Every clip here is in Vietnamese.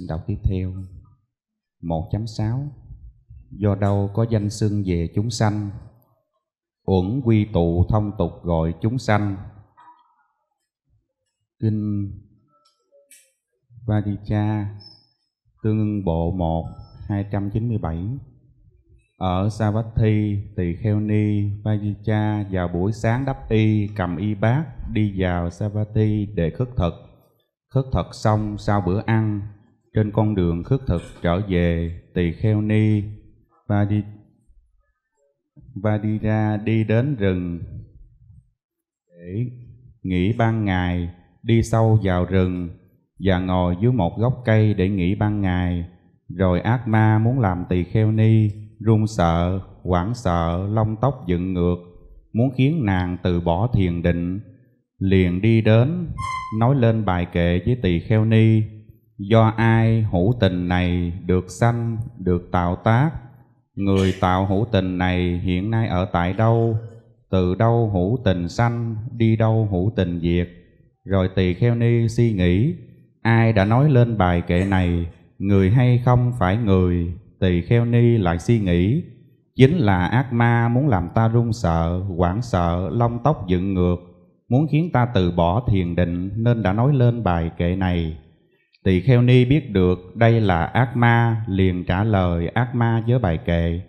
xin đọc tiếp theo 1.6 Do đâu có danh xưng về chúng sanh Uẩn quy tụ thông tục gọi chúng sanh Kinh Vadicha Tương ưng bộ 1 297 Ở Savatthi, Tỳ Kheo Ni, Vajicha vào buổi sáng đắp y, cầm y bát, đi vào Savatthi để khất thực. Khất thực xong sau bữa ăn, trên con đường khất thực trở về tỳ kheo ni và đi và đi ra đi đến rừng để nghỉ ban ngày đi sâu vào rừng và ngồi dưới một gốc cây để nghỉ ban ngày rồi ác ma muốn làm tỳ kheo ni run sợ hoảng sợ lông tóc dựng ngược muốn khiến nàng từ bỏ thiền định liền đi đến nói lên bài kệ với tỳ kheo ni do ai hữu tình này được sanh được tạo tác người tạo hữu tình này hiện nay ở tại đâu từ đâu hữu tình sanh đi đâu hữu tình diệt rồi tỳ kheo ni suy nghĩ ai đã nói lên bài kệ này người hay không phải người tỳ kheo ni lại suy nghĩ chính là ác ma muốn làm ta run sợ hoảng sợ lông tóc dựng ngược muốn khiến ta từ bỏ thiền định nên đã nói lên bài kệ này Tỳ kheo ni biết được đây là ác ma, liền trả lời ác ma với bài kệ.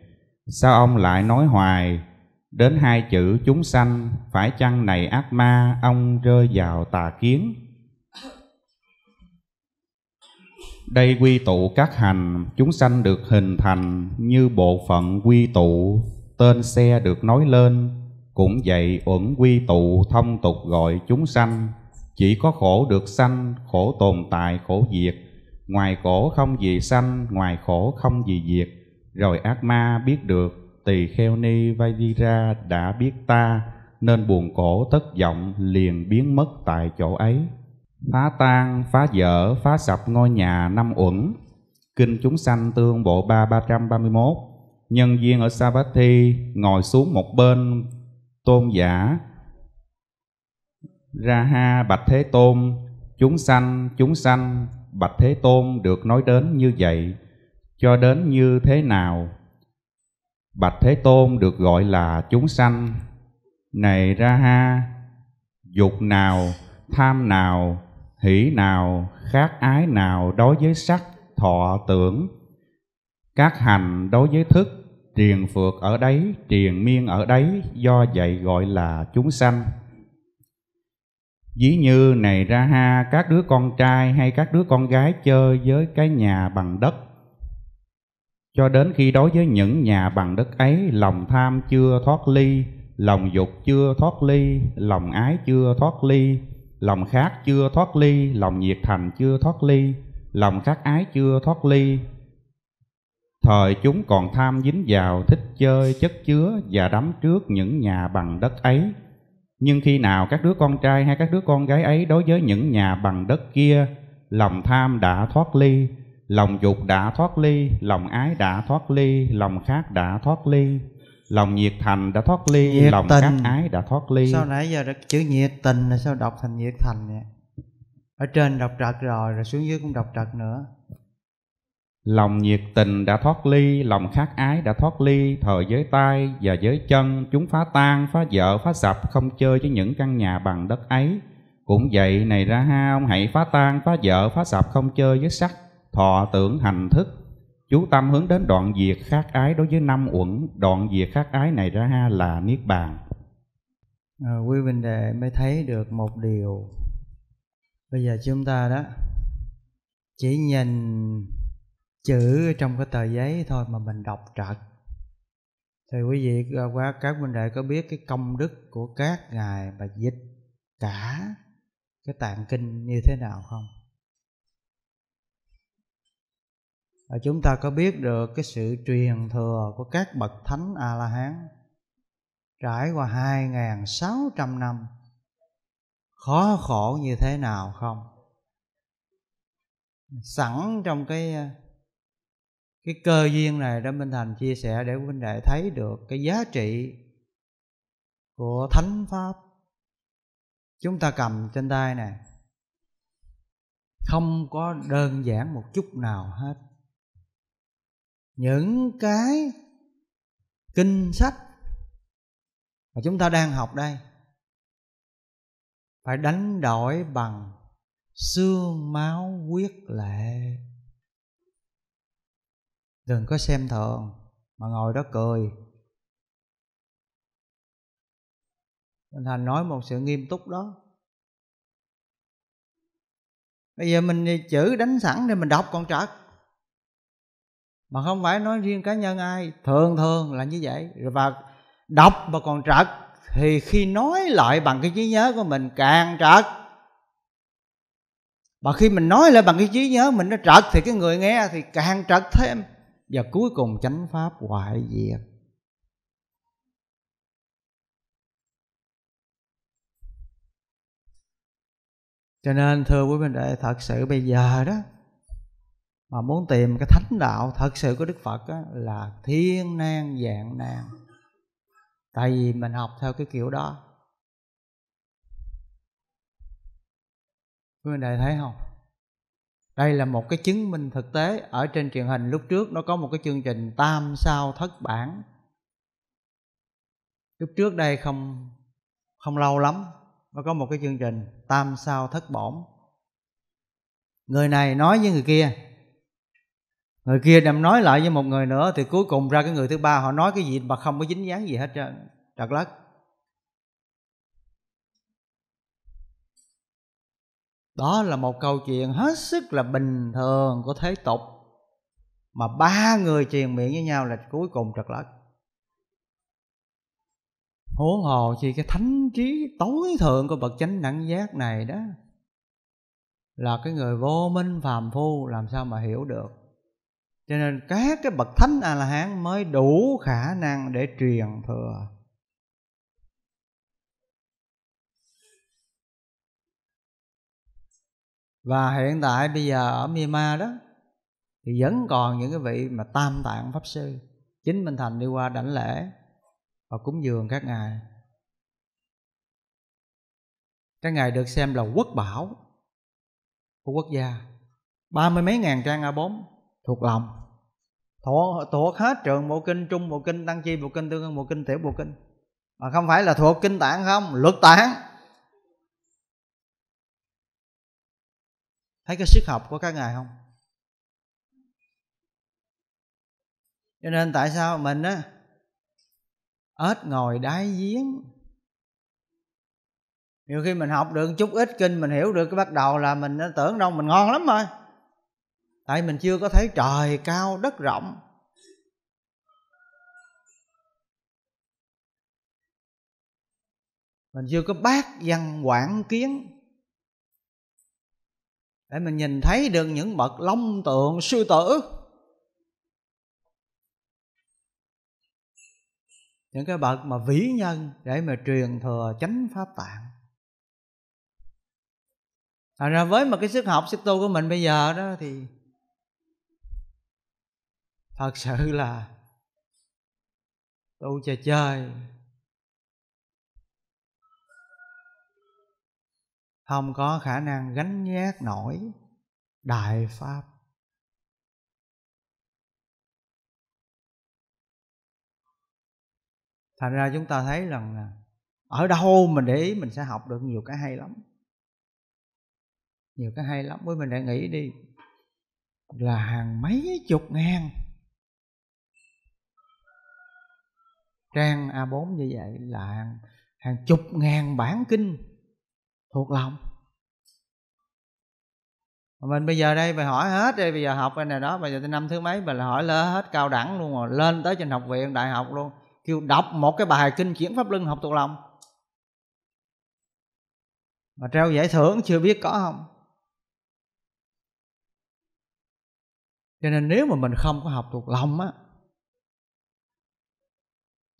Sao ông lại nói hoài, đến hai chữ chúng sanh, phải chăng này ác ma, ông rơi vào tà kiến? Đây quy tụ các hành, chúng sanh được hình thành như bộ phận quy tụ, tên xe được nói lên, cũng vậy uẩn quy tụ thông tục gọi chúng sanh chỉ có khổ được sanh khổ tồn tại khổ diệt ngoài khổ không gì sanh ngoài khổ không gì diệt rồi ác ma biết được tỳ kheo ni vai di ra đã biết ta nên buồn khổ thất vọng liền biến mất tại chỗ ấy phá tan phá dở phá sập ngôi nhà năm uẩn kinh chúng sanh tương bộ ba ba trăm ba mươi mốt nhân viên ở savatthi ngồi xuống một bên tôn giả ra ha bạch thế tôn chúng sanh chúng sanh bạch thế tôn được nói đến như vậy cho đến như thế nào bạch thế tôn được gọi là chúng sanh này ra ha dục nào tham nào hỷ nào khát ái nào đối với sắc thọ tưởng các hành đối với thức triền phượt ở đấy triền miên ở đấy do vậy gọi là chúng sanh Ví như này ra ha các đứa con trai hay các đứa con gái chơi với cái nhà bằng đất Cho đến khi đối với những nhà bằng đất ấy lòng tham chưa thoát ly Lòng dục chưa thoát ly, lòng ái chưa thoát ly Lòng khác chưa thoát ly, lòng nhiệt thành chưa thoát ly Lòng khát ái chưa thoát ly Thời chúng còn tham dính vào thích chơi chất chứa và đắm trước những nhà bằng đất ấy nhưng khi nào các đứa con trai hay các đứa con gái ấy đối với những nhà bằng đất kia lòng tham đã thoát ly lòng dục đã thoát ly lòng ái đã thoát ly lòng khác đã thoát ly lòng nhiệt thành đã thoát ly nhiệt lòng tình. khác ái đã thoát ly sao nãy giờ chữ nhiệt tình là sao đọc thành nhiệt thành vậy ở trên đọc trật rồi rồi xuống dưới cũng đọc trật nữa Lòng nhiệt tình đã thoát ly, lòng khát ái đã thoát ly, thời giới tay và giới chân, chúng phá tan, phá vỡ, phá sập, không chơi với những căn nhà bằng đất ấy. Cũng vậy này ra ha, ông hãy phá tan, phá vỡ, phá sập, không chơi với sắc, thọ tưởng hành thức. Chú tâm hướng đến đoạn diệt khát ái đối với năm uẩn, đoạn diệt khát ái này ra ha là Niết Bàn. À, quý vấn đề mới thấy được một điều. Bây giờ chúng ta đó chỉ nhìn chữ trong cái tờ giấy thôi mà mình đọc trật thì quý vị ờ, qua các huynh đệ có biết cái công đức của các ngài mà dịch cả cái tạng kinh như thế nào không và ờ, chúng ta có biết được cái sự truyền thừa của các bậc thánh a la hán trải qua 2.600 năm khó khổ như thế nào không sẵn trong cái cái cơ duyên này đã minh thành chia sẻ để huynh đệ thấy được cái giá trị của thánh pháp chúng ta cầm trên tay này không có đơn giản một chút nào hết những cái kinh sách mà chúng ta đang học đây phải đánh đổi bằng xương máu quyết lệ đừng có xem thường mà ngồi đó cười mình thành nói một sự nghiêm túc đó bây giờ mình chữ đánh sẵn để mình đọc còn trật mà không phải nói riêng cá nhân ai thường thường là như vậy và đọc mà còn trật thì khi nói lại bằng cái trí nhớ của mình càng trật và khi mình nói lại bằng cái trí nhớ mình nó trật thì cái người nghe thì càng trật thêm và cuối cùng chánh pháp hoại diệt cho nên thưa quý vị đệ thật sự bây giờ đó mà muốn tìm cái thánh đạo thật sự của đức phật đó, là thiên nan dạng nan tại vì mình học theo cái kiểu đó quý vị đệ thấy không đây là một cái chứng minh thực tế ở trên truyền hình lúc trước nó có một cái chương trình tam sao thất bản lúc trước đây không không lâu lắm nó có một cái chương trình tam sao thất bổn người này nói với người kia người kia đem nói lại với một người nữa thì cuối cùng ra cái người thứ ba họ nói cái gì mà không có dính dáng gì hết trơn trật lất đó là một câu chuyện hết sức là bình thường của thế tục mà ba người truyền miệng với nhau là cuối cùng trật lật. huống hồ chi cái thánh trí tối thượng của bậc chánh đẳng giác này đó là cái người vô minh phàm phu làm sao mà hiểu được cho nên các cái bậc thánh a la hán mới đủ khả năng để truyền thừa và hiện tại bây giờ ở Myanmar đó thì vẫn còn những cái vị mà tam tạng pháp sư chính Minh Thành đi qua đảnh lễ và cúng dường các ngài các ngài được xem là quốc bảo của quốc gia ba mươi mấy ngàn trang a Bốn thuộc lòng thuộc, thuộc hết trường bộ kinh trung bộ kinh tăng chi bộ kinh tương ương bộ kinh tiểu bộ kinh mà không phải là thuộc kinh tạng không luật tạng thấy cái sức học của các ngài không cho nên tại sao mình á ếch ngồi đáy giếng nhiều khi mình học được chút ít kinh mình hiểu được cái bắt đầu là mình tưởng đâu mình ngon lắm rồi tại mình chưa có thấy trời cao đất rộng mình chưa có bác văn quảng kiến để mình nhìn thấy được những bậc long tượng sư tử những cái bậc mà vĩ nhân để mà truyền thừa chánh pháp tạng thành ra với một cái sức học sức tu của mình bây giờ đó thì thật sự là tu chơi chơi không có khả năng gánh giác nổi đại pháp thành ra chúng ta thấy rằng là ở đâu mình để ý mình sẽ học được nhiều cái hay lắm nhiều cái hay lắm với mình đã nghĩ đi là hàng mấy chục ngàn trang A4 như vậy là hàng, hàng chục ngàn bản kinh thuộc lòng mình bây giờ đây bà hỏi hết rồi bây giờ học cái này đó bây giờ tới năm thứ mấy bà hỏi lơ hết cao đẳng luôn rồi lên tới trên học viện đại học luôn kêu đọc một cái bài kinh chuyển pháp luân học thuộc lòng mà treo giải thưởng chưa biết có không cho nên nếu mà mình không có học thuộc lòng á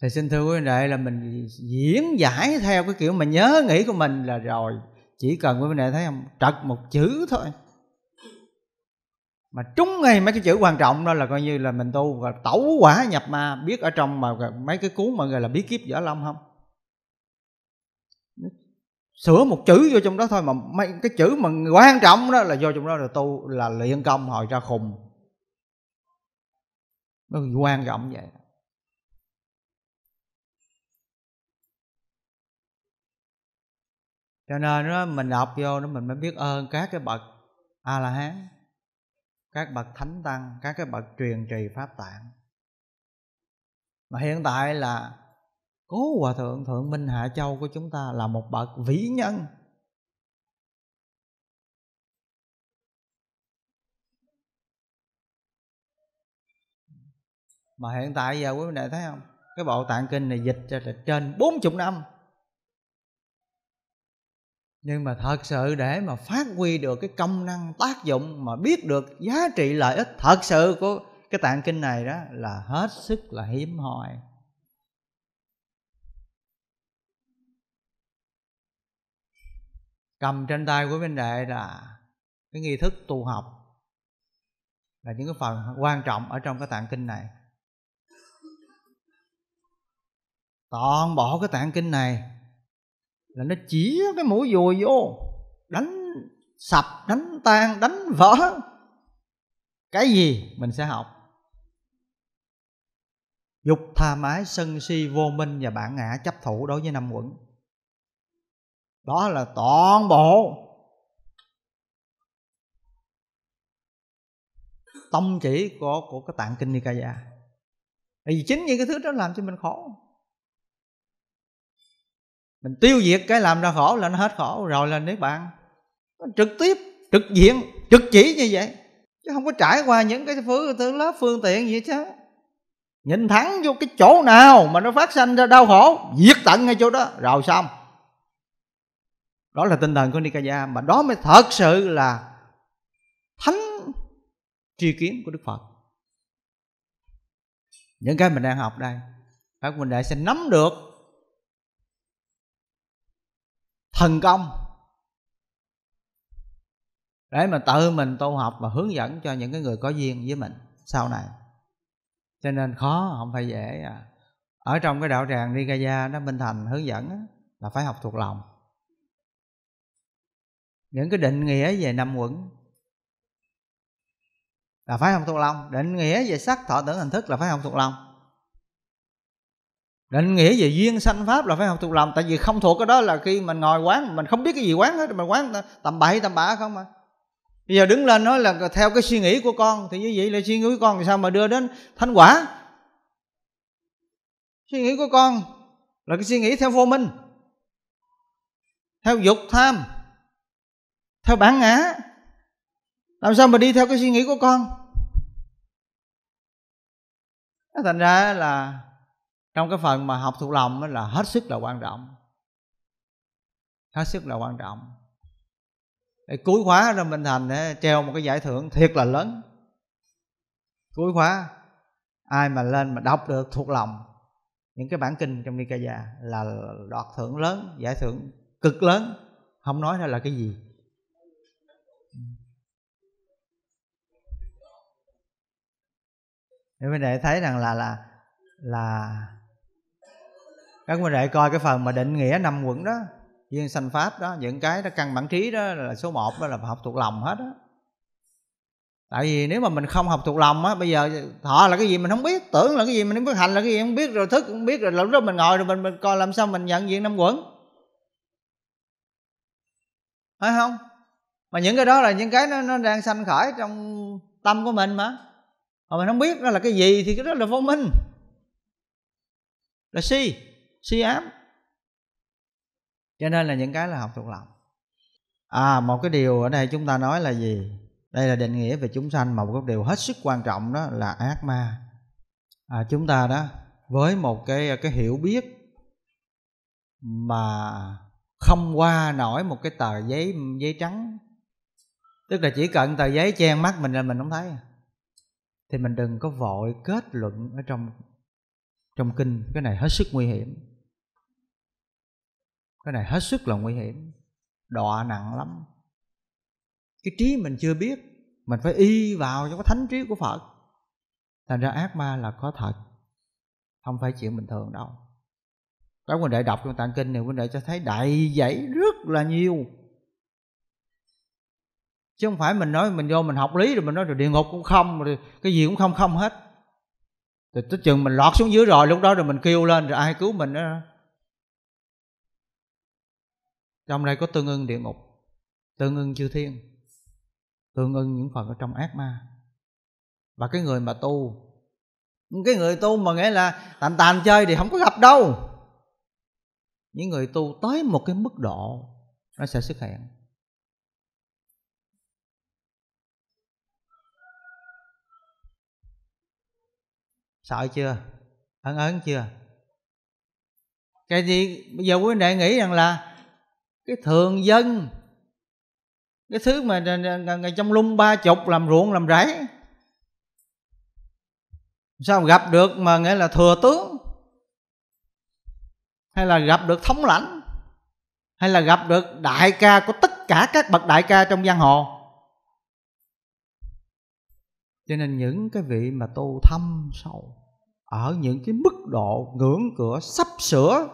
thầy xin thưa quý đại là mình diễn giải theo cái kiểu mà nhớ nghĩ của mình là rồi chỉ cần quý vị đại thấy không trật một chữ thôi mà trúng ngay mấy cái chữ quan trọng đó là coi như là mình tu và tẩu quả nhập ma biết ở trong mà mấy cái cuốn mọi người là bí kíp võ lâm không sửa một chữ vô trong đó thôi mà mấy cái chữ mà quan trọng đó là vô trong đó là tu là luyện công hồi ra khùng nó quan trọng vậy cho nên đó, mình đọc vô đó mình mới biết ơn các cái bậc a la hán các bậc thánh tăng các cái bậc truyền trì pháp tạng mà hiện tại là cố hòa thượng thượng minh hạ châu của chúng ta là một bậc vĩ nhân mà hiện tại giờ quý vị này thấy không cái bộ tạng kinh này dịch cho trên 40 năm nhưng mà thật sự để mà phát huy được cái công năng tác dụng mà biết được giá trị lợi ích thật sự của cái tạng kinh này đó là hết sức là hiếm hoi cầm trên tay của bên đệ là cái nghi thức tu học là những cái phần quan trọng ở trong cái tạng kinh này toàn bộ cái tạng kinh này là nó chỉ cái mũi dùi vô đánh sập đánh tan đánh vỡ cái gì mình sẽ học dục tha mái sân si vô minh và bản ngã chấp thủ đối với năm quẩn đó là toàn bộ tông chỉ của của cái tạng kinh nikaya tại vì chính những cái thứ đó làm cho mình khổ mình tiêu diệt cái làm ra khổ là nó hết khổ rồi là niết bạn trực tiếp trực diện trực chỉ như vậy chứ không có trải qua những cái phương thứ lớp phương tiện gì chứ nhìn thẳng vô cái chỗ nào mà nó phát sinh ra đau khổ diệt tận ngay chỗ đó rồi xong đó là tinh thần của Nikaya mà đó mới thật sự là thánh tri kiến của Đức Phật những cái mình đang học đây các huynh đệ sẽ nắm được thần công để mà tự mình tu học và hướng dẫn cho những cái người có duyên với mình sau này cho nên khó không phải dễ à. ở trong cái đạo tràng Nikaya nó Minh Thành hướng dẫn là phải học thuộc lòng những cái định nghĩa về năm quẩn là phải học thuộc lòng định nghĩa về sắc thọ tưởng hình thức là phải học thuộc lòng định nghĩa về duyên sanh pháp là phải học thuộc lòng tại vì không thuộc cái đó là khi mình ngồi quán mình không biết cái gì quán hết mình quán tầm bậy tầm bạ không mà bây giờ đứng lên nói là theo cái suy nghĩ của con thì như vậy là suy nghĩ của con thì sao mà đưa đến thanh quả suy nghĩ của con là cái suy nghĩ theo vô minh theo dục tham theo bản ngã làm sao mà đi theo cái suy nghĩ của con thành ra là trong cái phần mà học thuộc lòng là hết sức là quan trọng hết sức là quan trọng để cuối khóa trong Minh Thành để treo một cái giải thưởng thiệt là lớn cuối khóa ai mà lên mà đọc được thuộc lòng những cái bản kinh trong Nikaya là đoạt thưởng lớn giải thưởng cực lớn không nói ra là cái gì để mình để thấy rằng là là là các huynh đệ coi cái phần mà định nghĩa năm quẩn đó duyên sanh pháp đó những cái đó căn bản trí đó là số 1 đó là học thuộc lòng hết đó tại vì nếu mà mình không học thuộc lòng á bây giờ thọ là cái gì mình không biết tưởng là cái gì mình không biết hành là cái gì không biết rồi thức không biết rồi lúc đó mình ngồi rồi mình, mình coi làm sao mình nhận diện năm quẩn phải không mà những cái đó là những cái nó, nó đang sanh khởi trong tâm của mình mà mà mình không biết đó là cái gì thì cái đó là vô minh là si suy ám cho nên là những cái là học thuộc lòng à một cái điều ở đây chúng ta nói là gì đây là định nghĩa về chúng sanh mà một cái điều hết sức quan trọng đó là ác ma à, chúng ta đó với một cái cái hiểu biết mà không qua nổi một cái tờ giấy giấy trắng tức là chỉ cần tờ giấy che mắt mình là mình không thấy thì mình đừng có vội kết luận ở trong trong kinh cái này hết sức nguy hiểm cái này hết sức là nguy hiểm đọa nặng lắm cái trí mình chưa biết mình phải y vào trong cái thánh trí của phật thành ra ác ma là có thật không phải chuyện bình thường đâu các huynh đệ đọc trong tạng kinh này huynh đệ cho thấy đại dãy rất là nhiều chứ không phải mình nói mình vô mình học lý rồi mình nói rồi địa ngục cũng không rồi cái gì cũng không không hết rồi tới chừng mình lọt xuống dưới rồi lúc đó rồi mình kêu lên rồi ai cứu mình đó trong đây có tương ưng địa ngục tương ưng chư thiên tương ưng những phần ở trong ác ma và cái người mà tu cái người tu mà nghĩa là tàn tàn chơi thì không có gặp đâu những người tu tới một cái mức độ nó sẽ xuất hiện sợ chưa ấn ấn chưa cái gì bây giờ quý đệ nghĩ rằng là cái thường dân cái thứ mà ngày trong lung ba chục làm ruộng làm rẫy sao gặp được mà nghĩa là thừa tướng hay là gặp được thống lãnh hay là gặp được đại ca của tất cả các bậc đại ca trong giang hồ cho nên những cái vị mà tu thâm sâu ở những cái mức độ ngưỡng cửa sắp sửa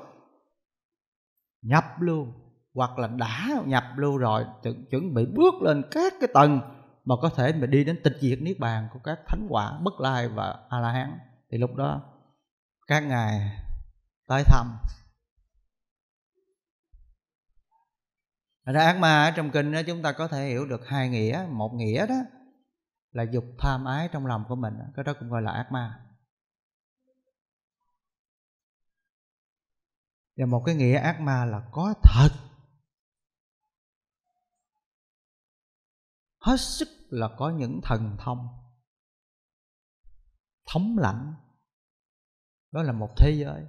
nhập luôn hoặc là đã nhập lưu rồi chuẩn, chuẩn bị bước lên các cái tầng mà có thể mà đi đến tịch diệt niết bàn của các thánh quả bất lai và a la hán thì lúc đó các ngài tới thăm ra ác ma ở trong kinh đó chúng ta có thể hiểu được hai nghĩa một nghĩa đó là dục tham ái trong lòng của mình cái đó cũng gọi là ác ma và một cái nghĩa ác ma là có thật hết sức là có những thần thông thống lãnh đó là một thế giới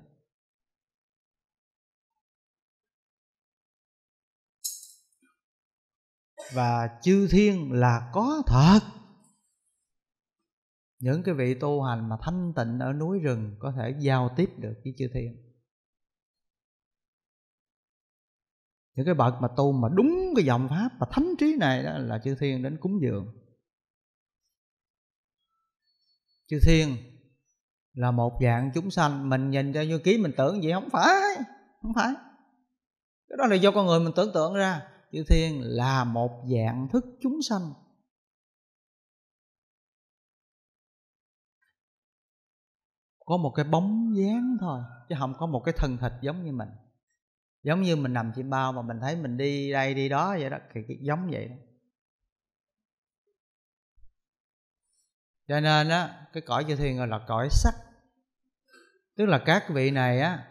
và chư thiên là có thật những cái vị tu hành mà thanh tịnh ở núi rừng có thể giao tiếp được với chư thiên những cái bậc mà tu mà đúng cái dòng pháp mà thánh trí này đó là chư thiên đến cúng dường chư thiên là một dạng chúng sanh mình nhìn ra như ký mình tưởng vậy không phải không phải cái đó là do con người mình tưởng tượng ra chư thiên là một dạng thức chúng sanh có một cái bóng dáng thôi chứ không có một cái thân thịt giống như mình giống như mình nằm trên bao mà mình thấy mình đi đây đi đó vậy đó thì giống vậy đó. cho nên á cái cõi chư thiên gọi là cõi sắc tức là các vị này á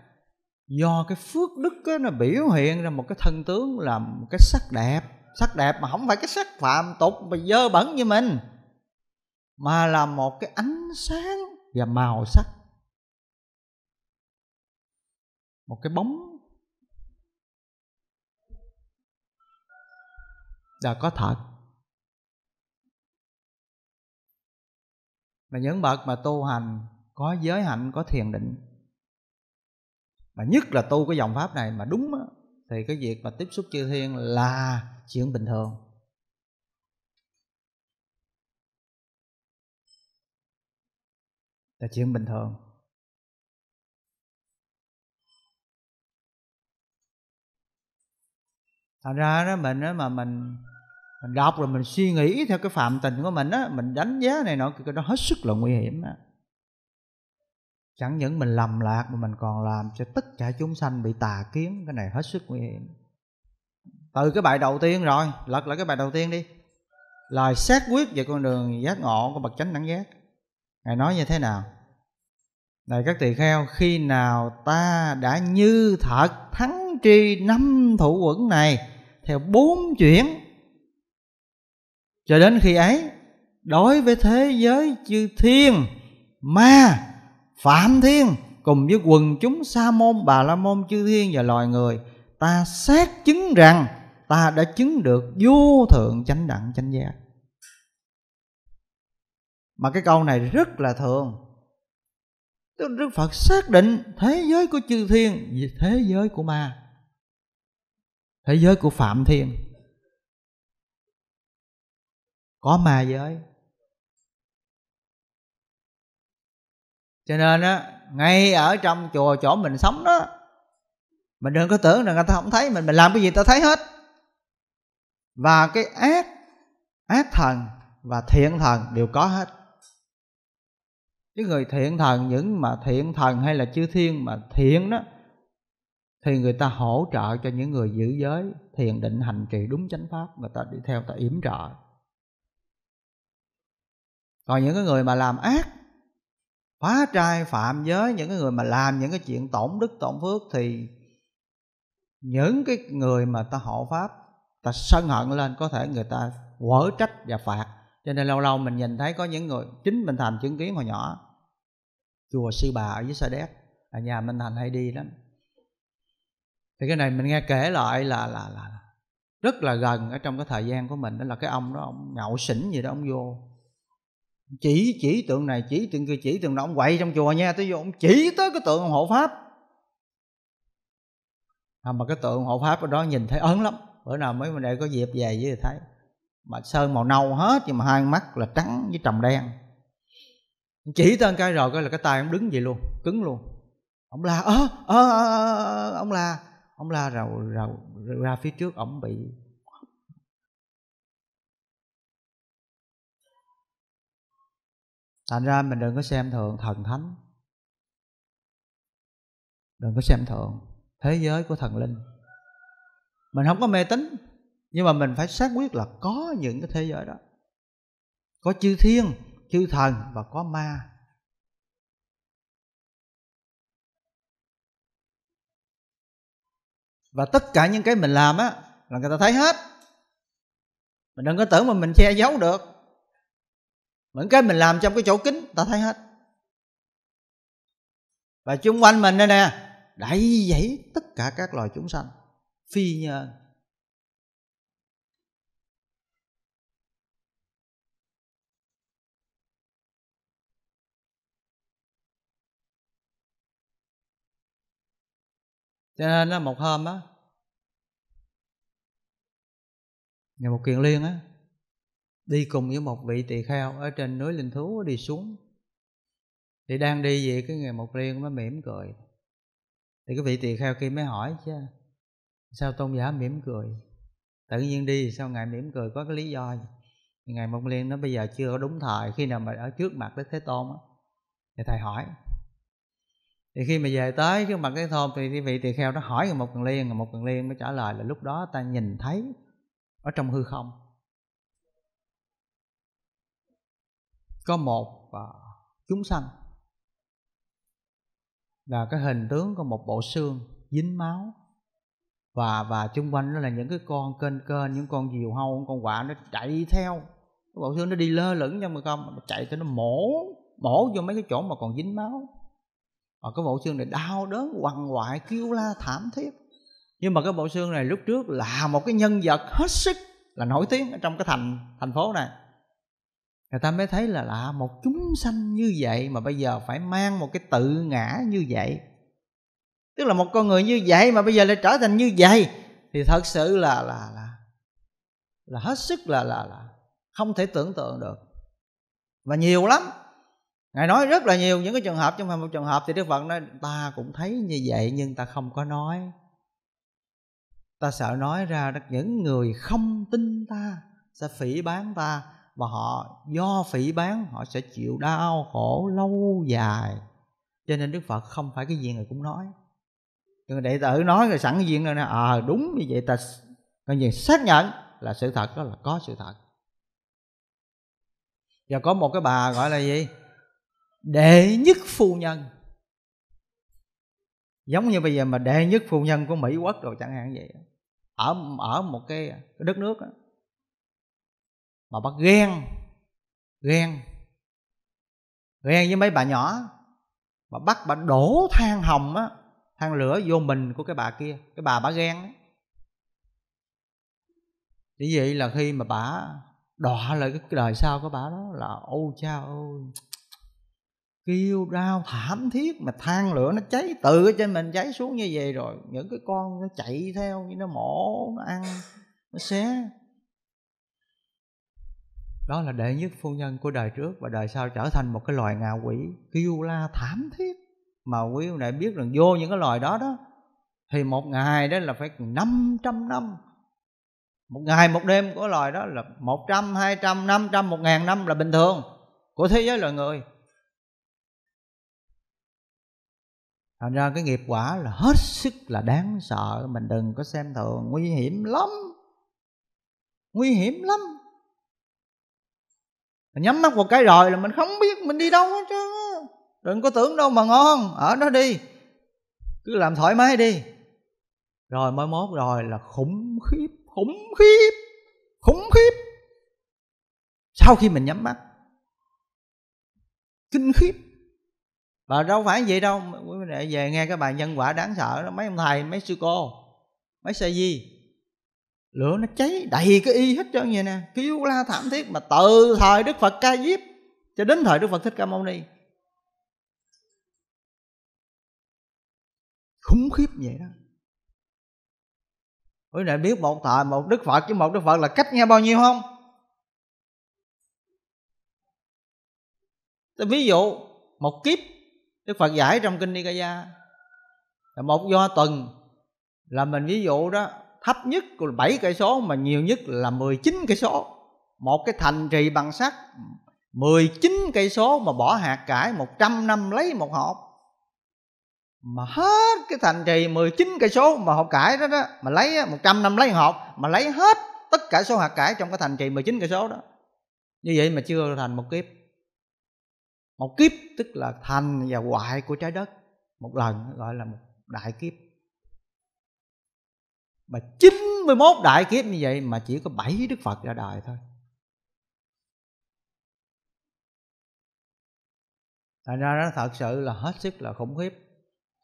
do cái phước đức á, nó biểu hiện ra một cái thân tướng là một cái sắc đẹp sắc đẹp mà không phải cái sắc phạm tục mà dơ bẩn như mình mà là một cái ánh sáng và màu sắc một cái bóng là dạ, có thật mà những bậc mà tu hành có giới hạnh có thiền định mà nhất là tu cái dòng pháp này mà đúng á, thì cái việc mà tiếp xúc chư thiên là chuyện bình thường là chuyện bình thường thành ra đó mình đó mà mình mình đọc rồi mình suy nghĩ theo cái phạm tình của mình á mình đánh giá này nọ cái đó hết sức là nguy hiểm á chẳng những mình lầm lạc mà mình còn làm cho tất cả chúng sanh bị tà kiến cái này hết sức nguy hiểm từ cái bài đầu tiên rồi lật lại cái bài đầu tiên đi lời xác quyết về con đường giác ngộ của bậc chánh đẳng giác ngài nói như thế nào này các tỳ kheo khi nào ta đã như thật thắng tri năm thủ quẩn này theo bốn chuyển cho đến khi ấy đối với thế giới chư thiên ma phạm thiên cùng với quần chúng sa môn bà la môn chư thiên và loài người ta xác chứng rằng ta đã chứng được vô thượng chánh đẳng chánh giác mà cái câu này rất là thường Tức Đức Phật xác định thế giới của chư thiên Thế giới của ma Thế giới của phạm thiên có ma giới cho nên á ngay ở trong chùa chỗ mình sống đó mình đừng có tưởng rằng người ta không thấy mình mình làm cái gì ta thấy hết và cái ác ác thần và thiện thần đều có hết chứ người thiện thần những mà thiện thần hay là chư thiên mà thiện đó thì người ta hỗ trợ cho những người giữ giới thiền định hành trì đúng chánh pháp người ta đi theo ta yểm trợ còn những cái người mà làm ác phá trai phạm giới những cái người mà làm những cái chuyện tổn đức tổn phước thì những cái người mà ta hộ pháp ta sân hận lên có thể người ta quở trách và phạt cho nên lâu lâu mình nhìn thấy có những người chính mình thành chứng kiến hồi nhỏ chùa sư bà ở dưới sa đéc ở nhà minh thành hay đi lắm thì cái này mình nghe kể lại là là là rất là gần ở trong cái thời gian của mình đó là cái ông đó ông nhậu xỉn gì đó ông vô chỉ chỉ tượng này chỉ tượng kia chỉ tượng nọ ông quậy trong chùa nha tới vô ông chỉ tới cái tượng hộ pháp à, mà cái tượng hộ pháp ở đó nhìn thấy ớn lắm bữa nào mấy mình đệ có dịp về với thấy mà sơn màu nâu hết nhưng mà hai mắt là trắng với trầm đen chỉ tên cái rồi cái là cái tay ông đứng vậy luôn cứng luôn ông la ơ ơ ông la ông la rầu rầu ra phía trước ông bị thành ra mình đừng có xem thường thần thánh đừng có xem thường thế giới của thần linh mình không có mê tín nhưng mà mình phải xác quyết là có những cái thế giới đó có chư thiên chư thần và có ma và tất cả những cái mình làm á là người ta thấy hết mình đừng có tưởng mà mình che giấu được những cái mình làm trong cái chỗ kính ta thấy hết Và chung quanh mình đây nè đẩy dẫy tất cả các loài chúng sanh Phi nhân cho nên là một hôm á nhà một kiện liên á đi cùng với một vị tỳ kheo ở trên núi linh thú đi xuống thì đang đi về cái ngày một liên mới mỉm cười thì cái vị tỳ kheo kia mới hỏi chứ sao tôn giả mỉm cười tự nhiên đi sao ngài mỉm cười có cái lý do gì ngài mộc liên nó bây giờ chưa có đúng thời khi nào mà ở trước mặt đức thế tôn á thì thầy hỏi thì khi mà về tới trước mặt thế tôn thì cái vị tỳ kheo nó hỏi một lần liên một lần liên mới trả lời là lúc đó ta nhìn thấy ở trong hư không có một à, chúng sanh là cái hình tướng có một bộ xương dính máu và và chung quanh nó là những cái con kênh kênh những con diều hâu những con quạ nó chạy theo cái bộ xương nó đi lơ lửng trong mà không nó chạy tới nó mổ mổ vô mấy cái chỗ mà còn dính máu và cái bộ xương này đau đớn quằn quại kêu la thảm thiết nhưng mà cái bộ xương này lúc trước là một cái nhân vật hết sức là nổi tiếng ở trong cái thành thành phố này người ta mới thấy là lạ một chúng sanh như vậy mà bây giờ phải mang một cái tự ngã như vậy tức là một con người như vậy mà bây giờ lại trở thành như vậy thì thật sự là là là là hết sức là là là không thể tưởng tượng được và nhiều lắm ngài nói rất là nhiều những cái trường hợp trong một trường hợp thì đức phật nói ta cũng thấy như vậy nhưng ta không có nói ta sợ nói ra những người không tin ta sẽ phỉ bán ta và họ do phỉ bán họ sẽ chịu đau khổ lâu dài cho nên đức phật không phải cái gì người cũng nói cho đệ tử nói rồi sẵn diện rồi nè à đúng như vậy ta coi như xác nhận là sự thật đó là có sự thật và có một cái bà gọi là gì đệ nhất phu nhân giống như bây giờ mà đệ nhất phu nhân của mỹ quốc rồi chẳng hạn vậy ở ở một cái đất nước đó, mà bác ghen ghen ghen với mấy bà nhỏ mà bắt bà đổ than hồng á than lửa vô mình của cái bà kia cái bà bà ghen như vậy là khi mà bà đọa lại cái đời sau của bà đó là ô cha ơi kêu đau thảm thiết mà than lửa nó cháy từ ở trên mình cháy xuống như vậy rồi những cái con nó chạy theo như nó mổ nó ăn nó xé đó là đệ nhất phu nhân của đời trước và đời sau trở thành một cái loài ngạ quỷ kêu la thảm thiết mà quý ông đại biết rằng vô những cái loài đó đó thì một ngày đó là phải 500 năm một ngày một đêm của loài đó là 100, 200, 500, 1 ngàn năm là bình thường của thế giới loài người thành ra cái nghiệp quả là hết sức là đáng sợ mình đừng có xem thường nguy hiểm lắm nguy hiểm lắm mình nhắm mắt một cái rồi là mình không biết mình đi đâu hết trơn đừng có tưởng đâu mà ngon ở đó đi cứ làm thoải mái đi rồi mới mốt rồi là khủng khiếp khủng khiếp khủng khiếp sau khi mình nhắm mắt kinh khiếp và đâu phải vậy đâu quý vị về nghe các bài nhân quả đáng sợ đó mấy ông thầy mấy sư cô mấy sa gì lửa nó cháy đầy cái y hết trơn vậy nè kêu la thảm thiết mà từ thời đức phật ca diếp cho đến thời đức phật thích ca mâu ni khủng khiếp vậy đó Quý này biết một thời một Đức Phật chứ một Đức Phật là cách nhau bao nhiêu không? Tôi ví dụ một kiếp Đức Phật giải trong kinh Nikaya là một do tuần là mình ví dụ đó thấp nhất của 7 cây số mà nhiều nhất là 19 cây số. Một cái thành trì bằng sắt 19 cây số mà bỏ hạt cải 100 năm lấy một hộp. Mà hết cái thành trì 19 cây số mà hộp cải đó đó mà lấy 100 năm lấy một hộp mà lấy hết tất cả số hạt cải trong cái thành trì 19 cây số đó. Như vậy mà chưa thành một kiếp. Một kiếp tức là thành và hoại của trái đất một lần gọi là một đại kiếp mà 91 đại kiếp như vậy mà chỉ có 7 Đức Phật ra đời thôi Thành ra nó thật sự là hết sức là khủng khiếp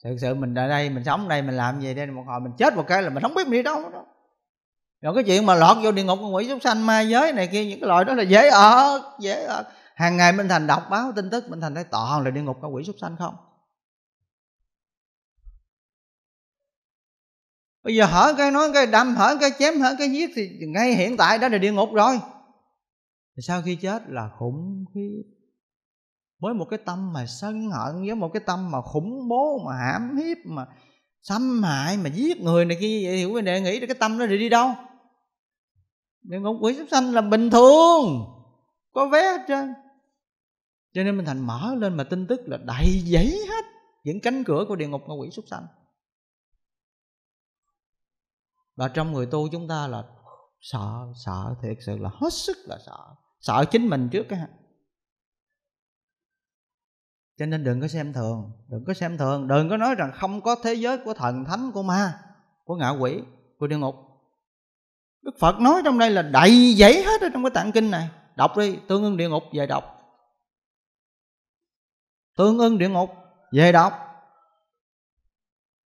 Thật sự mình ở đây, mình sống đây, mình làm gì đây Một hồi mình chết một cái là mình không biết mình đi đâu đó Rồi cái chuyện mà lọt vô địa ngục quỷ súc sanh ma giới này kia Những cái loại đó là dễ ở, dễ ợt Hàng ngày Minh Thành đọc báo tin tức Minh Thành thấy toàn là địa ngục có quỷ súc sanh không bây giờ hở cái nói cái đâm hở cái chém hở cái giết thì ngay hiện tại đã là địa ngục rồi thì sau khi chết là khủng khiếp với một cái tâm mà sân hận với một cái tâm mà khủng bố mà hãm hiếp mà xâm hại mà giết người này kia vậy thì quý đệ nghĩ cái tâm nó đi đi đâu địa ngục quỷ sắp sanh là bình thường có vé hết trơn cho nên mình thành mở lên mà tin tức là đầy giấy hết những cánh cửa của địa ngục và quỷ súc sanh và trong người tu chúng ta là sợ sợ thiệt sự là hết sức là sợ sợ chính mình trước cái cho nên đừng có xem thường đừng có xem thường đừng có nói rằng không có thế giới của thần thánh của ma của ngạ quỷ của địa ngục đức phật nói trong đây là đầy dẫy hết ở trong cái tạng kinh này đọc đi tương ưng địa ngục về đọc tương ưng địa ngục về đọc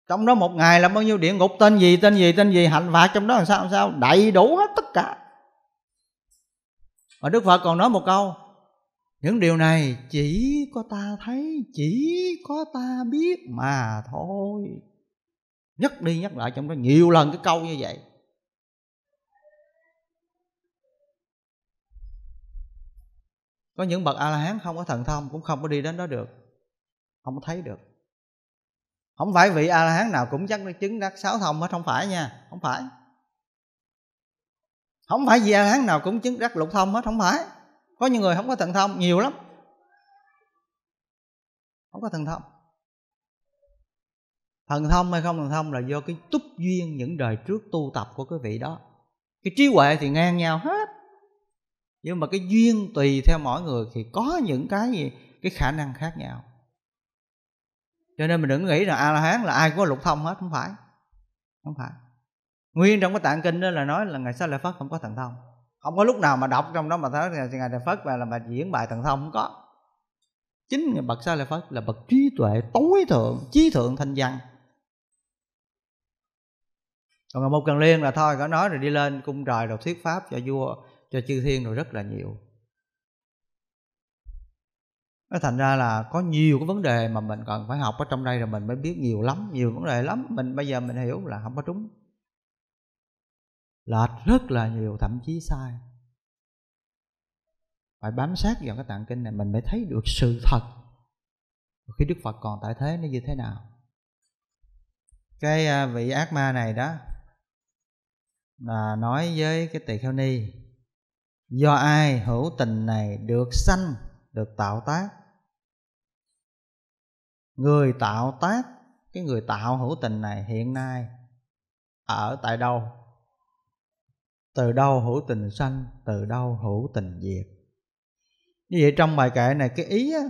trong đó một ngày là bao nhiêu địa ngục tên gì tên gì tên gì hạnh phạt trong đó làm sao làm sao đầy đủ hết tất cả và đức phật còn nói một câu những điều này chỉ có ta thấy chỉ có ta biết mà thôi nhắc đi nhắc lại trong đó nhiều lần cái câu như vậy có những bậc a la hán không có thần thông cũng không có đi đến đó được không có thấy được không phải vị a la hán nào cũng chắc chứng đắc sáu thông hết không phải nha không phải không phải vị a la hán nào cũng chứng đắc lục thông hết không phải có những người không có thần thông nhiều lắm không có thần thông thần thông hay không thần thông là do cái túc duyên những đời trước tu tập của cái vị đó cái trí huệ thì ngang nhau hết nhưng mà cái duyên tùy theo mỗi người thì có những cái gì cái khả năng khác nhau cho nên mình đừng nghĩ rằng a la hán là ai có lục thông hết không phải không phải nguyên trong cái tạng kinh đó là nói là ngày sau lại Phật không có thần thông không có lúc nào mà đọc trong đó mà thấy là ngày đại Phật và là mà diễn bài thần thông không có chính người bậc sa lợi Phật là bậc trí tuệ tối thượng trí thượng thanh văn còn một cần liên là thôi có nói rồi đi lên cung trời rồi thuyết pháp cho vua cho chư thiên rồi rất là nhiều nó thành ra là có nhiều cái vấn đề mà mình cần phải học ở trong đây rồi mình mới biết nhiều lắm nhiều vấn đề lắm mình bây giờ mình hiểu là không có trúng lệch rất là nhiều thậm chí sai phải bám sát vào cái tạng kinh này mình mới thấy được sự thật khi đức phật còn tại thế nó như thế nào cái à, vị ác ma này đó là nói với cái tỳ kheo ni do ai hữu tình này được sanh được tạo tác người tạo tác cái người tạo hữu tình này hiện nay ở tại đâu từ đâu hữu tình sanh từ đâu hữu tình diệt như vậy trong bài kệ này cái ý á,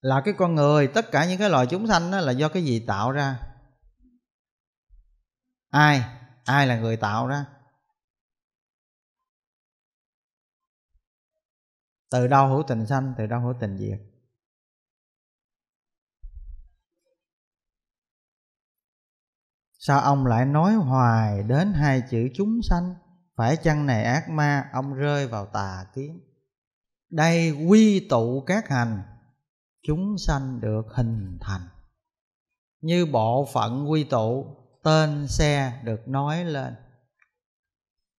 là cái con người tất cả những cái loài chúng sanh á, là do cái gì tạo ra ai ai là người tạo ra từ đâu hữu tình sanh từ đâu hữu tình diệt Sao ông lại nói hoài đến hai chữ chúng sanh Phải chăng này ác ma ông rơi vào tà kiến Đây quy tụ các hành Chúng sanh được hình thành Như bộ phận quy tụ Tên xe được nói lên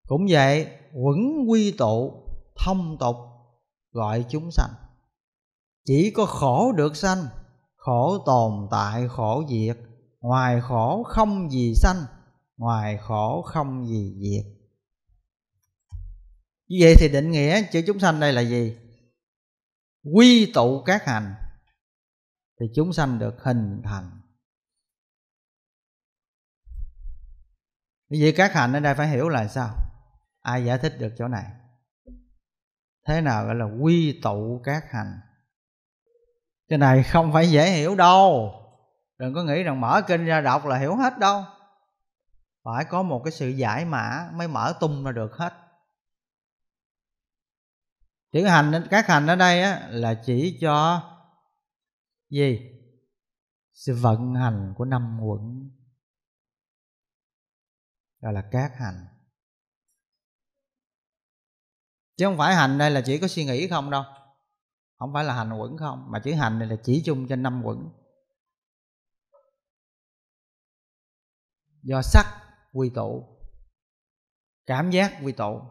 Cũng vậy quẩn quy tụ Thông tục gọi chúng sanh Chỉ có khổ được sanh Khổ tồn tại khổ diệt ngoài khổ không gì sanh ngoài khổ không gì diệt như vậy thì định nghĩa chữ chúng sanh đây là gì quy tụ các hành thì chúng sanh được hình thành như vậy các hành ở đây phải hiểu là sao ai giải thích được chỗ này thế nào gọi là quy tụ các hành cái này không phải dễ hiểu đâu đừng có nghĩ rằng mở kinh ra đọc là hiểu hết đâu phải có một cái sự giải mã mới mở tung ra được hết chữ hành các hành ở đây á, là chỉ cho gì sự vận hành của năm quận gọi là các hành chứ không phải hành đây là chỉ có suy nghĩ không đâu không phải là hành quẩn không mà chữ hành này là chỉ chung cho năm quẩn do sắc quy tụ cảm giác quy tụ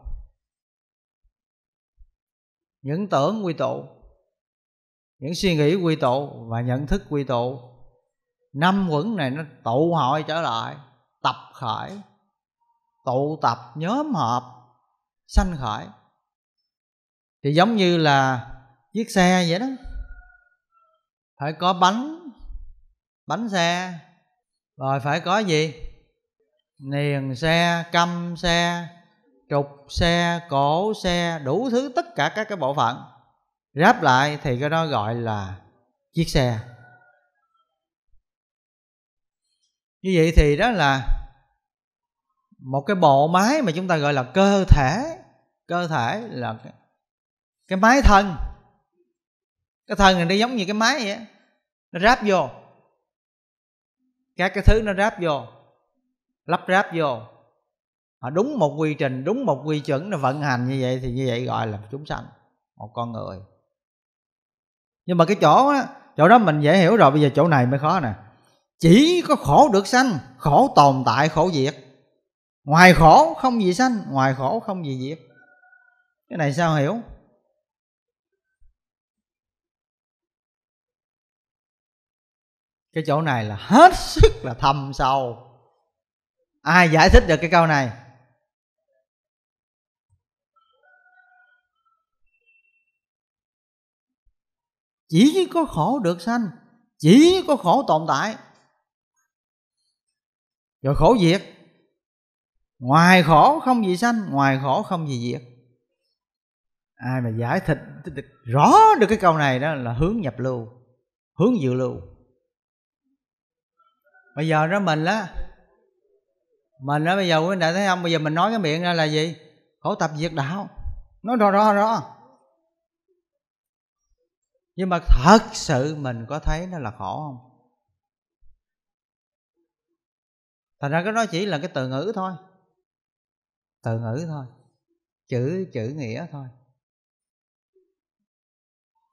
những tưởng quy tụ những suy nghĩ quy tụ và nhận thức quy tụ năm quẩn này nó tụ hội trở lại tập khởi tụ tập nhóm hợp sanh khởi thì giống như là chiếc xe vậy đó phải có bánh bánh xe rồi phải có gì niền xe câm xe trục xe cổ xe đủ thứ tất cả các cái bộ phận ráp lại thì cái đó gọi là chiếc xe như vậy thì đó là một cái bộ máy mà chúng ta gọi là cơ thể cơ thể là cái, máy thân cái thân này nó giống như cái máy vậy nó ráp vô các cái thứ nó ráp vô lắp ráp vô họ đúng một quy trình đúng một quy chuẩn nó vận hành như vậy thì như vậy gọi là chúng sanh một con người nhưng mà cái chỗ á chỗ đó mình dễ hiểu rồi bây giờ chỗ này mới khó nè chỉ có khổ được sanh khổ tồn tại khổ diệt ngoài khổ không gì sanh ngoài khổ không gì diệt cái này sao hiểu cái chỗ này là hết sức là thâm sâu ai giải thích được cái câu này chỉ có khổ được sanh chỉ có khổ tồn tại rồi khổ diệt ngoài khổ không gì sanh ngoài khổ không gì diệt ai mà giải thích được, rõ được cái câu này đó là hướng nhập lưu hướng dự lưu bây giờ đó mình á mình nói bây giờ quý đại thế không bây giờ mình nói cái miệng ra là gì khổ tập diệt đạo nói rõ rõ rõ nhưng mà thật sự mình có thấy nó là khổ không thành ra cái đó chỉ là cái từ ngữ thôi từ ngữ thôi chữ chữ nghĩa thôi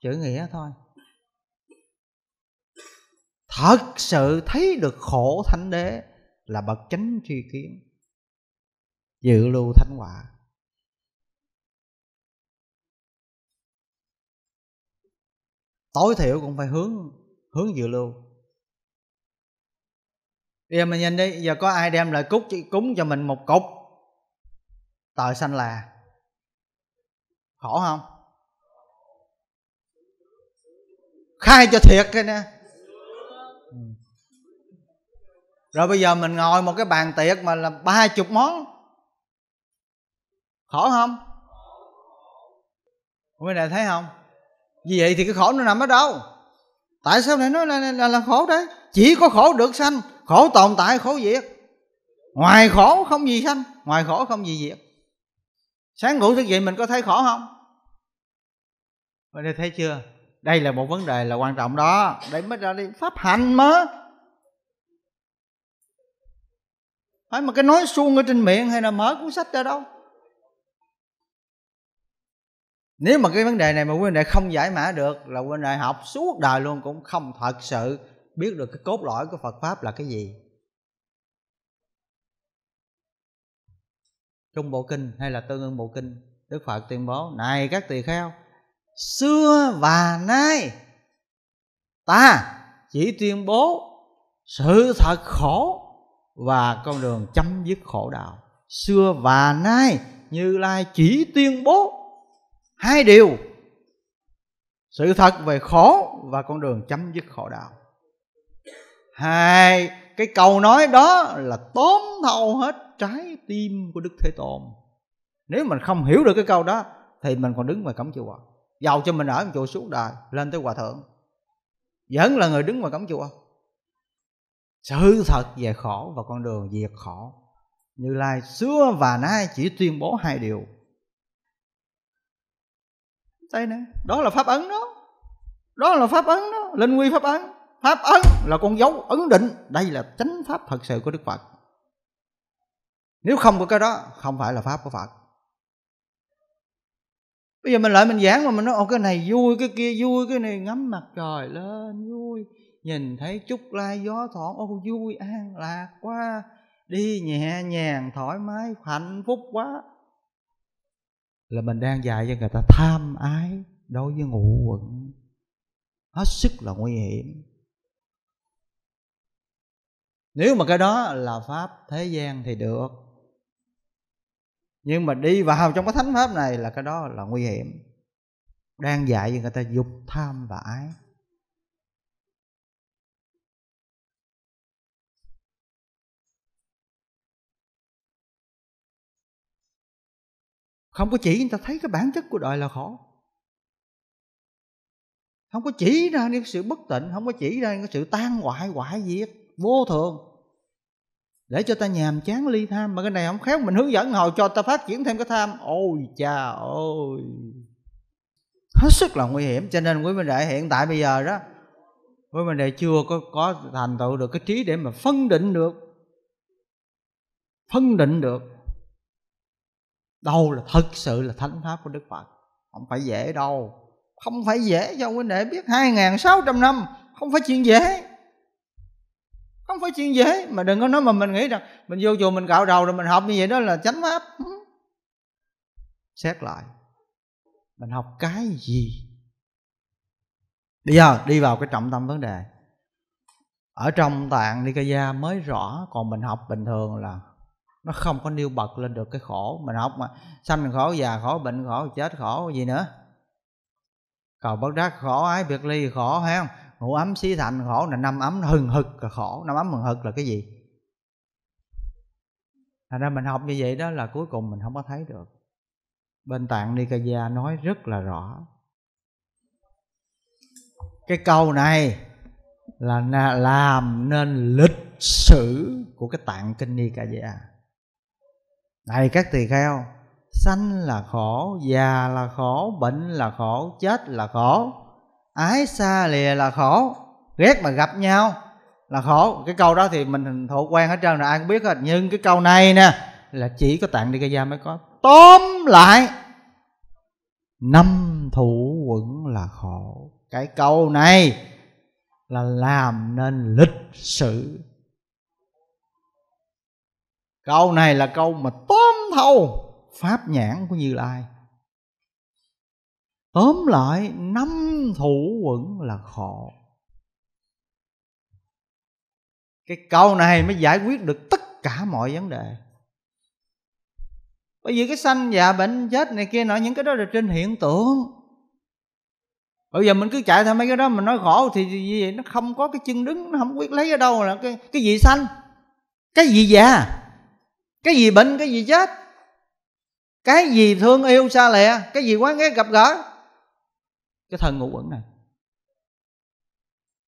chữ nghĩa thôi thật sự thấy được khổ thánh đế là bậc chánh tri kiến dự lưu thánh quả tối thiểu cũng phải hướng hướng dự lưu bây giờ mình nhìn đi giờ có ai đem lại cúc cúng cho mình một cục tờ xanh là khổ không khai cho thiệt cái nè rồi bây giờ mình ngồi một cái bàn tiệc mà là ba chục món khổ không quý này thấy không vì vậy thì cái khổ nó nằm ở đâu tại sao lại nói là, là, là khổ đấy chỉ có khổ được sanh khổ tồn tại khổ diệt ngoài khổ không gì sanh ngoài khổ không gì diệt sáng ngủ thức dậy mình có thấy khổ không mình thấy chưa đây là một vấn đề là quan trọng đó để mới ra đi pháp hành mới phải mà cái nói suông ở trên miệng hay là mở cuốn sách ra đâu nếu mà cái vấn đề này mà quý anh đệ không giải mã được là quý anh đệ học suốt đời luôn cũng không thật sự biết được cái cốt lõi của phật pháp là cái gì trung bộ kinh hay là tương ưng bộ kinh đức phật tuyên bố này các tỳ kheo xưa và nay ta chỉ tuyên bố sự thật khổ và con đường chấm dứt khổ đạo xưa và nay như lai chỉ tuyên bố hai điều sự thật về khổ và con đường chấm dứt khổ đạo hai cái câu nói đó là tóm thâu hết trái tim của đức thế tôn nếu mình không hiểu được cái câu đó thì mình còn đứng ngoài cổng chùa giàu cho mình ở chùa suốt đời lên tới hòa thượng vẫn là người đứng ngoài cổng chùa sự thật về khổ và con đường diệt khổ như lai xưa và nay chỉ tuyên bố hai điều đây nè đó là pháp ấn đó đó là pháp ấn đó linh quy pháp ấn pháp ấn là con dấu ấn định đây là chánh pháp thật sự của đức phật nếu không có cái đó không phải là pháp của phật bây giờ mình lại mình giảng mà mình nói ô cái này vui cái kia vui cái này ngắm mặt trời lên vui nhìn thấy chút lai gió thoảng ô vui an lạc quá đi nhẹ nhàng thoải mái hạnh phúc quá là mình đang dạy cho người ta tham ái đối với ngũ quận hết sức là nguy hiểm nếu mà cái đó là pháp thế gian thì được nhưng mà đi vào trong cái thánh pháp này là cái đó là nguy hiểm đang dạy cho người ta dục tham và ái không có chỉ người ta thấy cái bản chất của đời là khổ không có chỉ ra những sự bất tịnh không có chỉ ra những sự tan hoại hoại diệt vô thường để cho ta nhàm chán ly tham mà cái này không khéo mình hướng dẫn hồi cho ta phát triển thêm cái tham ôi cha ôi hết sức là nguy hiểm cho nên quý vị đại hiện tại bây giờ đó quý vị đệ chưa có có thành tựu được cái trí để mà phân định được phân định được đâu là thật sự là thánh pháp của đức phật không phải dễ đâu không phải dễ cho quý đệ biết hai ngàn sáu trăm năm không phải chuyện dễ không phải chuyện dễ mà đừng có nói mà mình nghĩ rằng mình vô chùa mình cạo đầu rồi mình học như vậy đó là chánh pháp xét lại mình học cái gì bây giờ đi vào cái trọng tâm vấn đề ở trong tạng nikaya mới rõ còn mình học bình thường là nó không có nêu bật lên được cái khổ mình học mà sanh khổ già khổ bệnh khổ chết khổ gì nữa cầu bất giác khổ ái biệt ly khổ hay không ngủ ấm xí thành khổ là năm ấm hừng hực là khổ năm ấm hừng hực là cái gì thành ra mình học như vậy đó là cuối cùng mình không có thấy được bên tạng nikaya nói rất là rõ cái câu này là làm nên lịch sử của cái tạng kinh nikaya này các tỳ kheo sanh là khổ già là khổ bệnh là khổ chết là khổ ái xa lìa là khổ ghét mà gặp nhau là khổ cái câu đó thì mình thụ quen hết trơn rồi ai cũng biết hết nhưng cái câu này nè là chỉ có tạng đi ca gia mới có tóm lại năm thủ quẩn là khổ cái câu này là làm nên lịch sử câu này là câu mà tóm thâu pháp nhãn của như lai tóm lại năm thủ quẩn là khổ cái câu này mới giải quyết được tất cả mọi vấn đề bởi vì cái sanh già bệnh chết này kia nọ những cái đó là trên hiện tượng bây giờ mình cứ chạy theo mấy cái đó mình nói khổ thì gì vậy nó không có cái chân đứng nó không biết lấy ở đâu là cái cái gì sanh cái gì già cái gì bệnh cái gì chết cái gì thương yêu xa lẹ cái gì quá ghét gặp gỡ cái thân ngũ quẩn này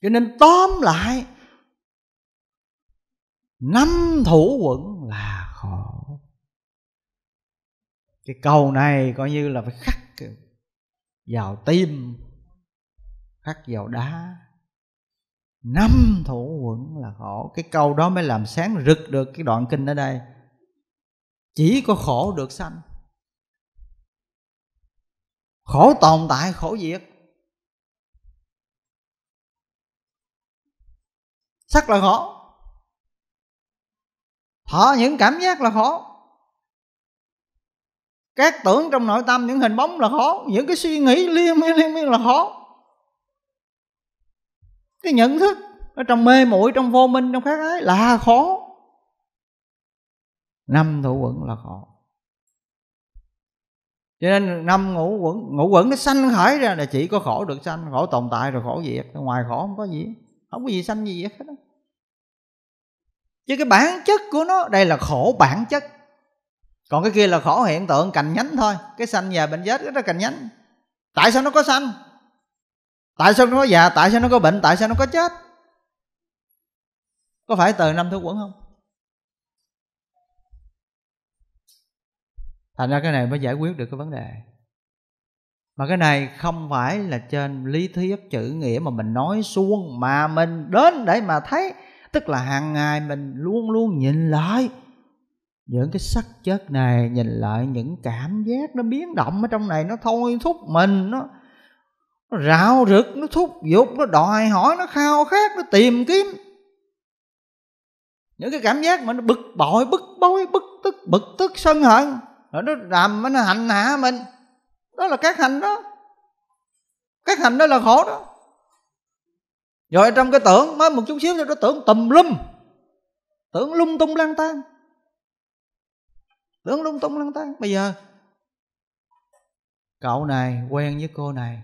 cho nên tóm lại năm thủ quẩn là khổ cái câu này coi như là phải khắc vào tim khắc vào đá năm thủ quẩn là khổ cái câu đó mới làm sáng rực được cái đoạn kinh ở đây chỉ có khổ được sanh khổ tồn tại khổ diệt sắc là khổ thọ những cảm giác là khổ các tưởng trong nội tâm những hình bóng là khổ những cái suy nghĩ liên miên liên miên là khổ cái nhận thức ở trong mê muội trong vô minh trong khát ái là khổ năm thủ quẩn là khổ cho nên năm ngũ quẩn ngũ quẩn nó sanh khởi ra là chỉ có khổ được sanh khổ tồn tại rồi khổ diệt ngoài khổ không có gì không có gì sanh gì hết chứ cái bản chất của nó đây là khổ bản chất còn cái kia là khổ hiện tượng cành nhánh thôi cái sanh và bệnh chết đó cành nhánh tại sao nó có sanh tại sao nó có già tại sao nó có bệnh tại sao nó có chết có phải từ năm thứ quẩn không thành ra cái này mới giải quyết được cái vấn đề mà cái này không phải là trên lý thuyết chữ nghĩa mà mình nói suông mà mình đến để mà thấy tức là hàng ngày mình luôn luôn nhìn lại những cái sắc chất này nhìn lại những cảm giác nó biến động ở trong này nó thôi thúc mình nó, nó rạo rực nó thúc giục nó đòi hỏi nó khao khát nó tìm kiếm những cái cảm giác mà nó bực bội bực bối bực tức bực tức sân hận rồi nó làm nó hành hạ mình đó là các hành đó các hành đó là khổ đó rồi trong cái tưởng mới một chút xíu cho nó tưởng tùm lum tưởng lung tung lang tan tưởng lung tung lang tan bây giờ cậu này quen với cô này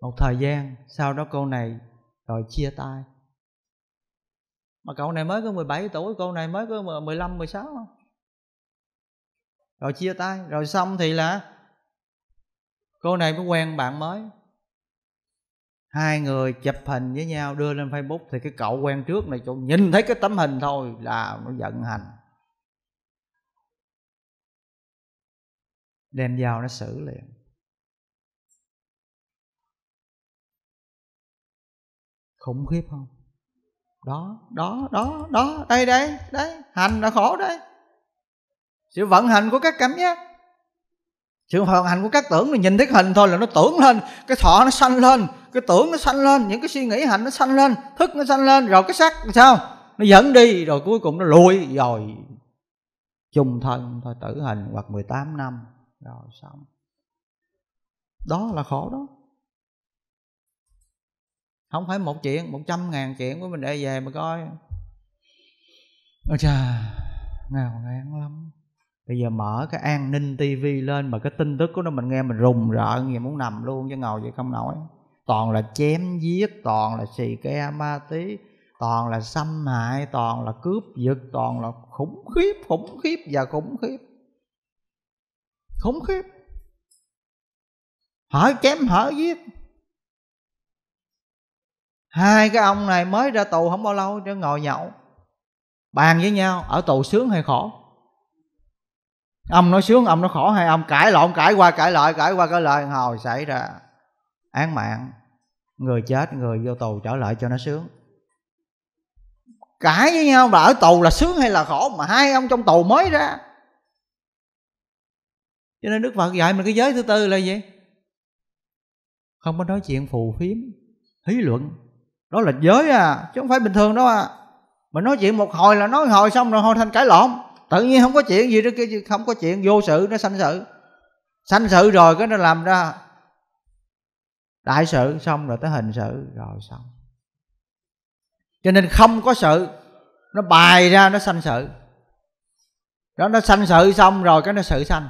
một thời gian sau đó cô này rồi chia tay mà cậu này mới có 17 tuổi cô này mới có 15 16 sáu rồi chia tay rồi xong thì là cô này mới quen bạn mới hai người chụp hình với nhau đưa lên facebook thì cái cậu quen trước này cậu nhìn thấy cái tấm hình thôi là nó giận hành đem vào nó xử liền khủng khiếp không đó đó đó đó đây đây đây hành là khổ đấy sự vận hành của các cảm giác sự vận hành của các tưởng mình nhìn thấy hình thôi là nó tưởng lên cái thọ nó sanh lên cái tưởng nó sanh lên những cái suy nghĩ hạnh nó sanh lên thức nó sanh lên rồi cái sắc sao nó dẫn đi rồi cuối cùng nó lùi rồi chung thân thôi tử hình hoặc 18 năm rồi xong đó là khổ đó không phải một chuyện một trăm ngàn chuyện của mình để về mà coi ôi trời, nghèo ngán lắm bây giờ mở cái an ninh tivi lên mà cái tin tức của nó mình nghe mình rùng rợn gì muốn nằm luôn chứ ngồi vậy không nổi toàn là chém giết toàn là xì ke ma tí toàn là xâm hại toàn là cướp giật toàn là khủng khiếp khủng khiếp và khủng khiếp khủng khiếp hở chém hở giết hai cái ông này mới ra tù không bao lâu chứ ngồi nhậu bàn với nhau ở tù sướng hay khổ ông nói sướng ông nói khổ hay ông cãi lộn cãi qua cãi lại cãi qua cãi lại hồi xảy ra án mạng người chết người vô tù trở lại cho nó sướng cãi với nhau là ở tù là sướng hay là khổ mà hai ông trong tù mới ra cho nên đức phật dạy mình cái giới thứ tư là gì không có nói chuyện phù phiếm hí luận đó là giới à chứ không phải bình thường đâu à mình nói chuyện một hồi là nói hồi xong rồi hồi thành cãi lộn tự nhiên không có chuyện gì đó kia không có chuyện vô sự nó sanh sự sanh sự rồi cái nó làm ra đại sự xong rồi tới hình sự rồi xong cho nên không có sự nó bài ra nó sanh sự đó nó sanh sự xong rồi cái nó sự sanh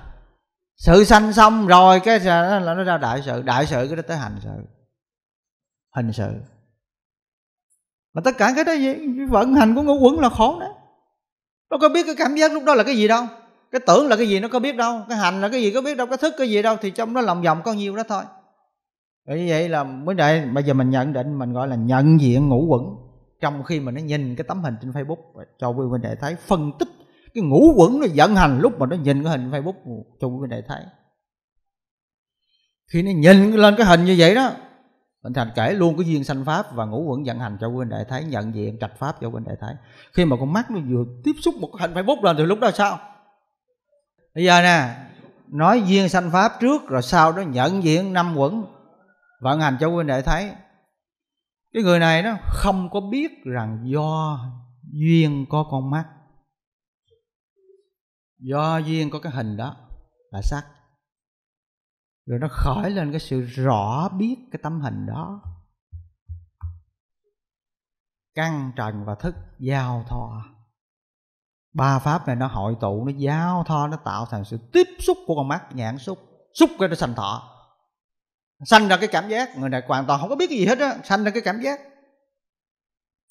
sự sanh xong rồi cái là nó ra đại sự đại sự cái nó tới hành sự hình sự mà tất cả cái đó vậy vận hành của ngũ quẩn là khó đấy nó có biết cái cảm giác lúc đó là cái gì đâu cái tưởng là cái gì nó có biết đâu cái hành là cái gì có biết đâu cái thức cái gì đâu thì trong nó lòng vòng có nhiêu đó thôi bởi như vậy là mới đây bây giờ mình nhận định mình gọi là nhận diện ngũ quẩn trong khi mà nó nhìn cái tấm hình trên facebook cho quý vị đại thấy phân tích cái ngũ quẩn nó vận hành lúc mà nó nhìn cái hình facebook cho quý vị đại thấy khi nó nhìn lên cái hình như vậy đó Minh Thành kể luôn cái duyên sanh pháp và ngũ quẩn vận hành cho quý đại đệ thấy nhận diện trạch pháp cho quý đại đệ thấy khi mà con mắt nó vừa tiếp xúc một hình phải bút lên thì lúc đó sao bây giờ nè nói duyên sanh pháp trước rồi sau đó nhận diện năm quẩn vận hành cho quý đại đệ thấy cái người này nó không có biết rằng do duyên có con mắt do duyên có cái hình đó là sắc rồi nó khởi lên cái sự rõ biết cái tấm hình đó căn trần và thức giao thoa ba pháp này nó hội tụ nó giao thoa nó tạo thành sự tiếp xúc của con mắt nhãn xúc xúc cái nó sanh thọ sanh ra cái cảm giác người này hoàn toàn không có biết cái gì hết á sanh ra cái cảm giác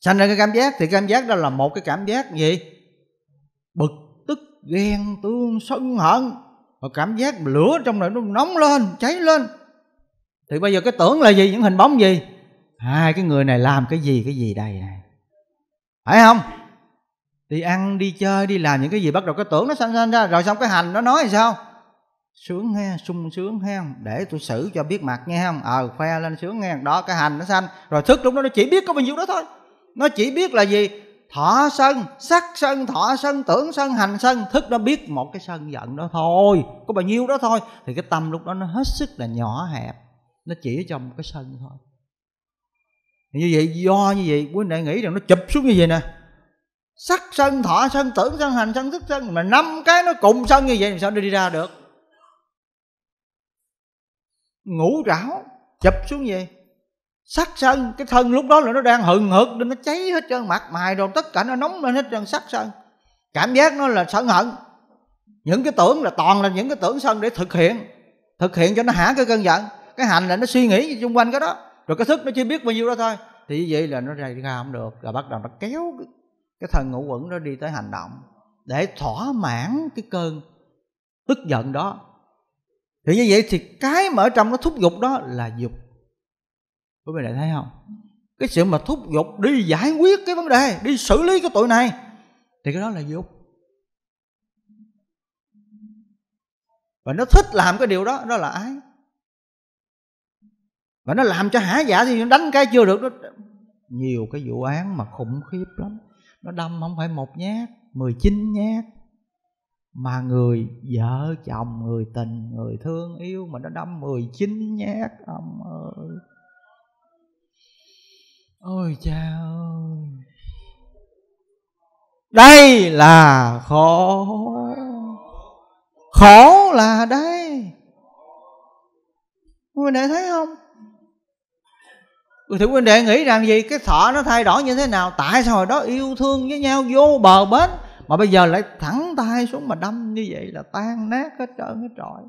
sanh ra cái cảm giác thì cảm giác đó là một cái cảm giác gì bực tức ghen tương sân hận họ cảm giác lửa trong này nó nóng lên cháy lên thì bây giờ cái tưởng là gì những hình bóng gì hai à, cái người này làm cái gì cái gì đây này phải không đi ăn đi chơi đi làm những cái gì bắt đầu cái tưởng nó sanh sanh ra rồi xong cái hành nó nói sao sướng nghe sung sướng nghe để tôi xử cho biết mặt nghe không ờ khoe lên sướng nghe đó cái hành nó sanh rồi thức lúc đó nó chỉ biết có bao nhiêu đó thôi nó chỉ biết là gì thọ sân sắc sân thọ sân tưởng sân hành sân thức nó biết một cái sân giận đó thôi có bao nhiêu đó thôi thì cái tâm lúc đó nó hết sức là nhỏ hẹp nó chỉ trong cái sân thôi như vậy do như vậy quý anh đại nghĩ rằng nó chụp xuống như vậy nè sắc sân thọ sân tưởng sân hành sân thức sân mà năm cái nó cùng sân như vậy làm sao nó đi ra được ngủ rảo chụp xuống như vậy sắc sân cái thân lúc đó là nó đang hừng hực nên nó cháy hết trơn mặt mày rồi tất cả nó nóng lên hết trơn sắc sân cảm giác nó là sân hận những cái tưởng là toàn là những cái tưởng sân để thực hiện thực hiện cho nó hả cái cơn giận cái hành là nó suy nghĩ xung quanh cái đó rồi cái thức nó chưa biết bao nhiêu đó thôi thì như vậy là nó ra ra không được rồi bắt đầu nó kéo cái thần ngũ quẩn nó đi tới hành động để thỏa mãn cái cơn tức giận đó thì như vậy thì cái mà ở trong nó thúc giục đó là dục quý vị đã thấy không cái sự mà thúc giục đi giải quyết cái vấn đề đi xử lý cái tội này thì cái đó là dục và nó thích làm cái điều đó đó là ái và nó làm cho hả dạ thì đánh cái chưa được đó. nhiều cái vụ án mà khủng khiếp lắm nó đâm không phải một nhát 19 nhát mà người vợ chồng người tình người thương yêu mà nó đâm 19 nhát ông ơi ôi cha ơi đây là khổ khổ là đây quý đệ thấy không thì quý đệ nghĩ rằng gì cái thọ nó thay đổi như thế nào tại sao hồi đó yêu thương với nhau vô bờ bến mà bây giờ lại thẳng tay xuống mà đâm như vậy là tan nát hết trơn hết trọi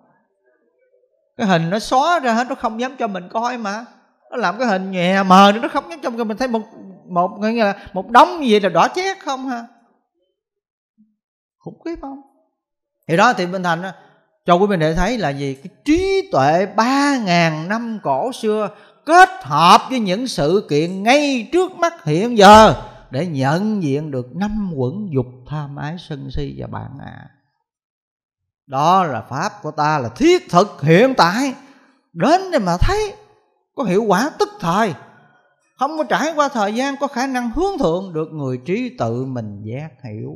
cái hình nó xóa ra hết nó không dám cho mình coi mà nó làm cái hình nhẹ mờ nó không nhắc trong cái mình thấy một một nghĩa là một đống vậy là đỏ chét không ha khủng khiếp không thì đó thì bên thành cho quý mình để thấy là gì cái trí tuệ ba ngàn năm cổ xưa kết hợp với những sự kiện ngay trước mắt hiện giờ để nhận diện được năm quẩn dục tham ái sân si và bạn ạ à. đó là pháp của ta là thiết thực hiện tại đến để mà thấy có hiệu quả tức thời không có trải qua thời gian có khả năng hướng thượng được người trí tự mình giác hiểu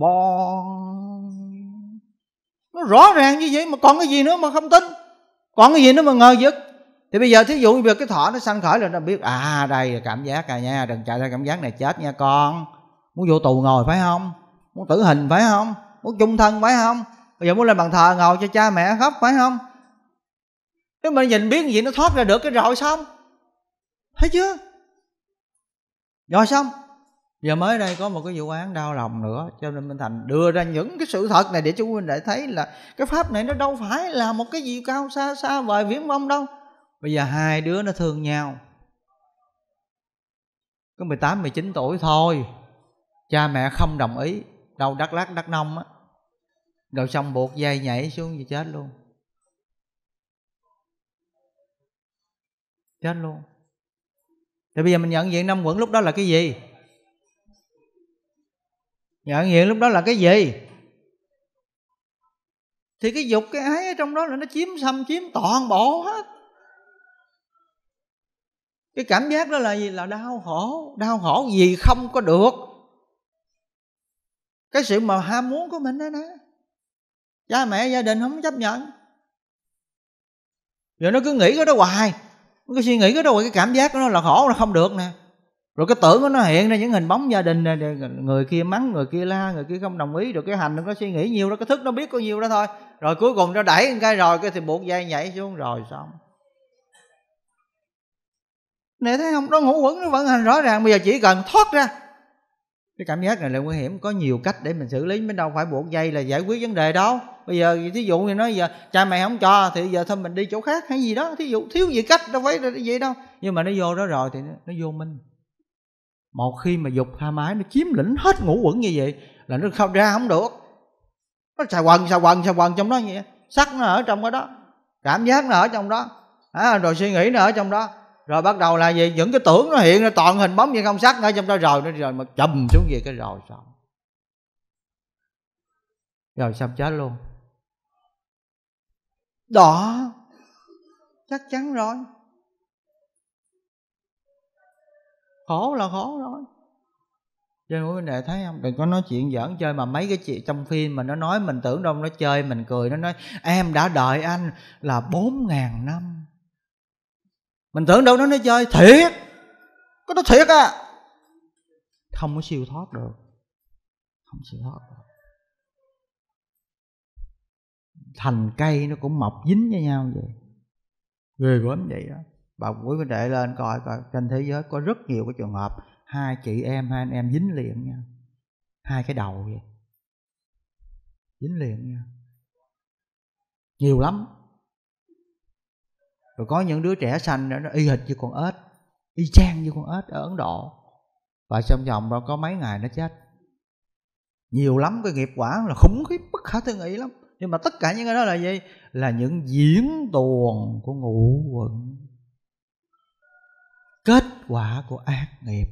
bon nó rõ ràng như vậy mà còn cái gì nữa mà không tin còn cái gì nữa mà ngờ vực thì bây giờ thí dụ như việc cái thọ nó sanh khởi là nó biết à đây là cảm giác à nha đừng chạy ra cảm giác này chết nha con muốn vô tù ngồi phải không muốn tử hình phải không muốn chung thân phải không bây giờ muốn lên bàn thờ ngồi cho cha mẹ khóc phải không nếu mà nhìn biết gì nó thoát ra được cái rồi xong thấy chưa rồi xong giờ mới đây có một cái vụ án đau lòng nữa cho nên minh thành đưa ra những cái sự thật này để chúng quý huynh thấy là cái pháp này nó đâu phải là một cái gì cao xa xa vời viễn vông đâu bây giờ hai đứa nó thương nhau có 18, 19 tuổi thôi Cha mẹ không đồng ý Đâu Đắk Lắc, Đắk Nông á Rồi xong buộc dây nhảy xuống thì chết luôn chết luôn thì bây giờ mình nhận diện năm quẩn lúc đó là cái gì nhận diện lúc đó là cái gì thì cái dục cái ái ở trong đó là nó chiếm xâm chiếm toàn bộ hết cái cảm giác đó là gì là đau khổ đau khổ gì không có được cái sự mà ham muốn của mình đó nè cha mẹ gia đình không chấp nhận rồi nó cứ nghĩ cái đó hoài cái suy nghĩ cái đâu cái cảm giác của nó là khổ nó không được nè rồi cái tưởng của nó hiện ra những hình bóng gia đình này, người kia mắng người kia la người kia không đồng ý rồi cái hành nó suy nghĩ nhiều đó cái thức nó biết có nhiều đó thôi rồi cuối cùng nó đẩy cái rồi cái thì buộc dây nhảy xuống rồi xong nè thấy không nó ngủ quẩn nó vẫn hành rõ ràng bây giờ chỉ cần thoát ra cái cảm giác này là nguy hiểm có nhiều cách để mình xử lý mới đâu phải buộc dây là giải quyết vấn đề đâu bây giờ thí dụ như nói giờ cha mẹ không cho thì giờ thôi mình đi chỗ khác hay gì đó thí dụ thiếu gì cách đâu phải là vậy đâu nhưng mà nó vô đó rồi thì nó, nó vô minh một khi mà dục tha mái nó chiếm lĩnh hết ngũ quẩn như vậy là nó không ra không được nó xài quần xài quần xài quần trong đó như vậy sắc nó ở trong cái đó cảm giác nó ở trong đó à, rồi suy nghĩ nó ở trong đó rồi bắt đầu là gì những cái tưởng nó hiện ra toàn hình bóng như không sắc ở trong đó rồi nó rồi mà chầm xuống về cái rồi xong rồi xong chết luôn đó chắc chắn rồi khổ là khổ rồi cho nên quý đệ thấy không đừng có nói chuyện giỡn chơi mà mấy cái chuyện trong phim mà nó nói mình tưởng đâu nó chơi mình cười nó nói em đã đợi anh là bốn ngàn năm mình tưởng đâu nó nó chơi thiệt có nó thiệt à không có siêu thoát được không siêu thoát được thành cây nó cũng mọc dính với nhau vậy ghê gớm vậy đó bà quý vị đệ lên coi coi trên thế giới có rất nhiều cái trường hợp hai chị em hai anh em dính liền nha hai cái đầu vậy dính liền nha nhiều lắm rồi có những đứa trẻ sanh nó y hệt như con ếch y chang như con ếch ở ấn độ và trong vòng đó có mấy ngày nó chết nhiều lắm cái nghiệp quả là khủng khiếp bất khả tư nghị lắm nhưng mà tất cả những cái đó là gì là những diễn tuồng của ngũ quận kết quả của ác nghiệp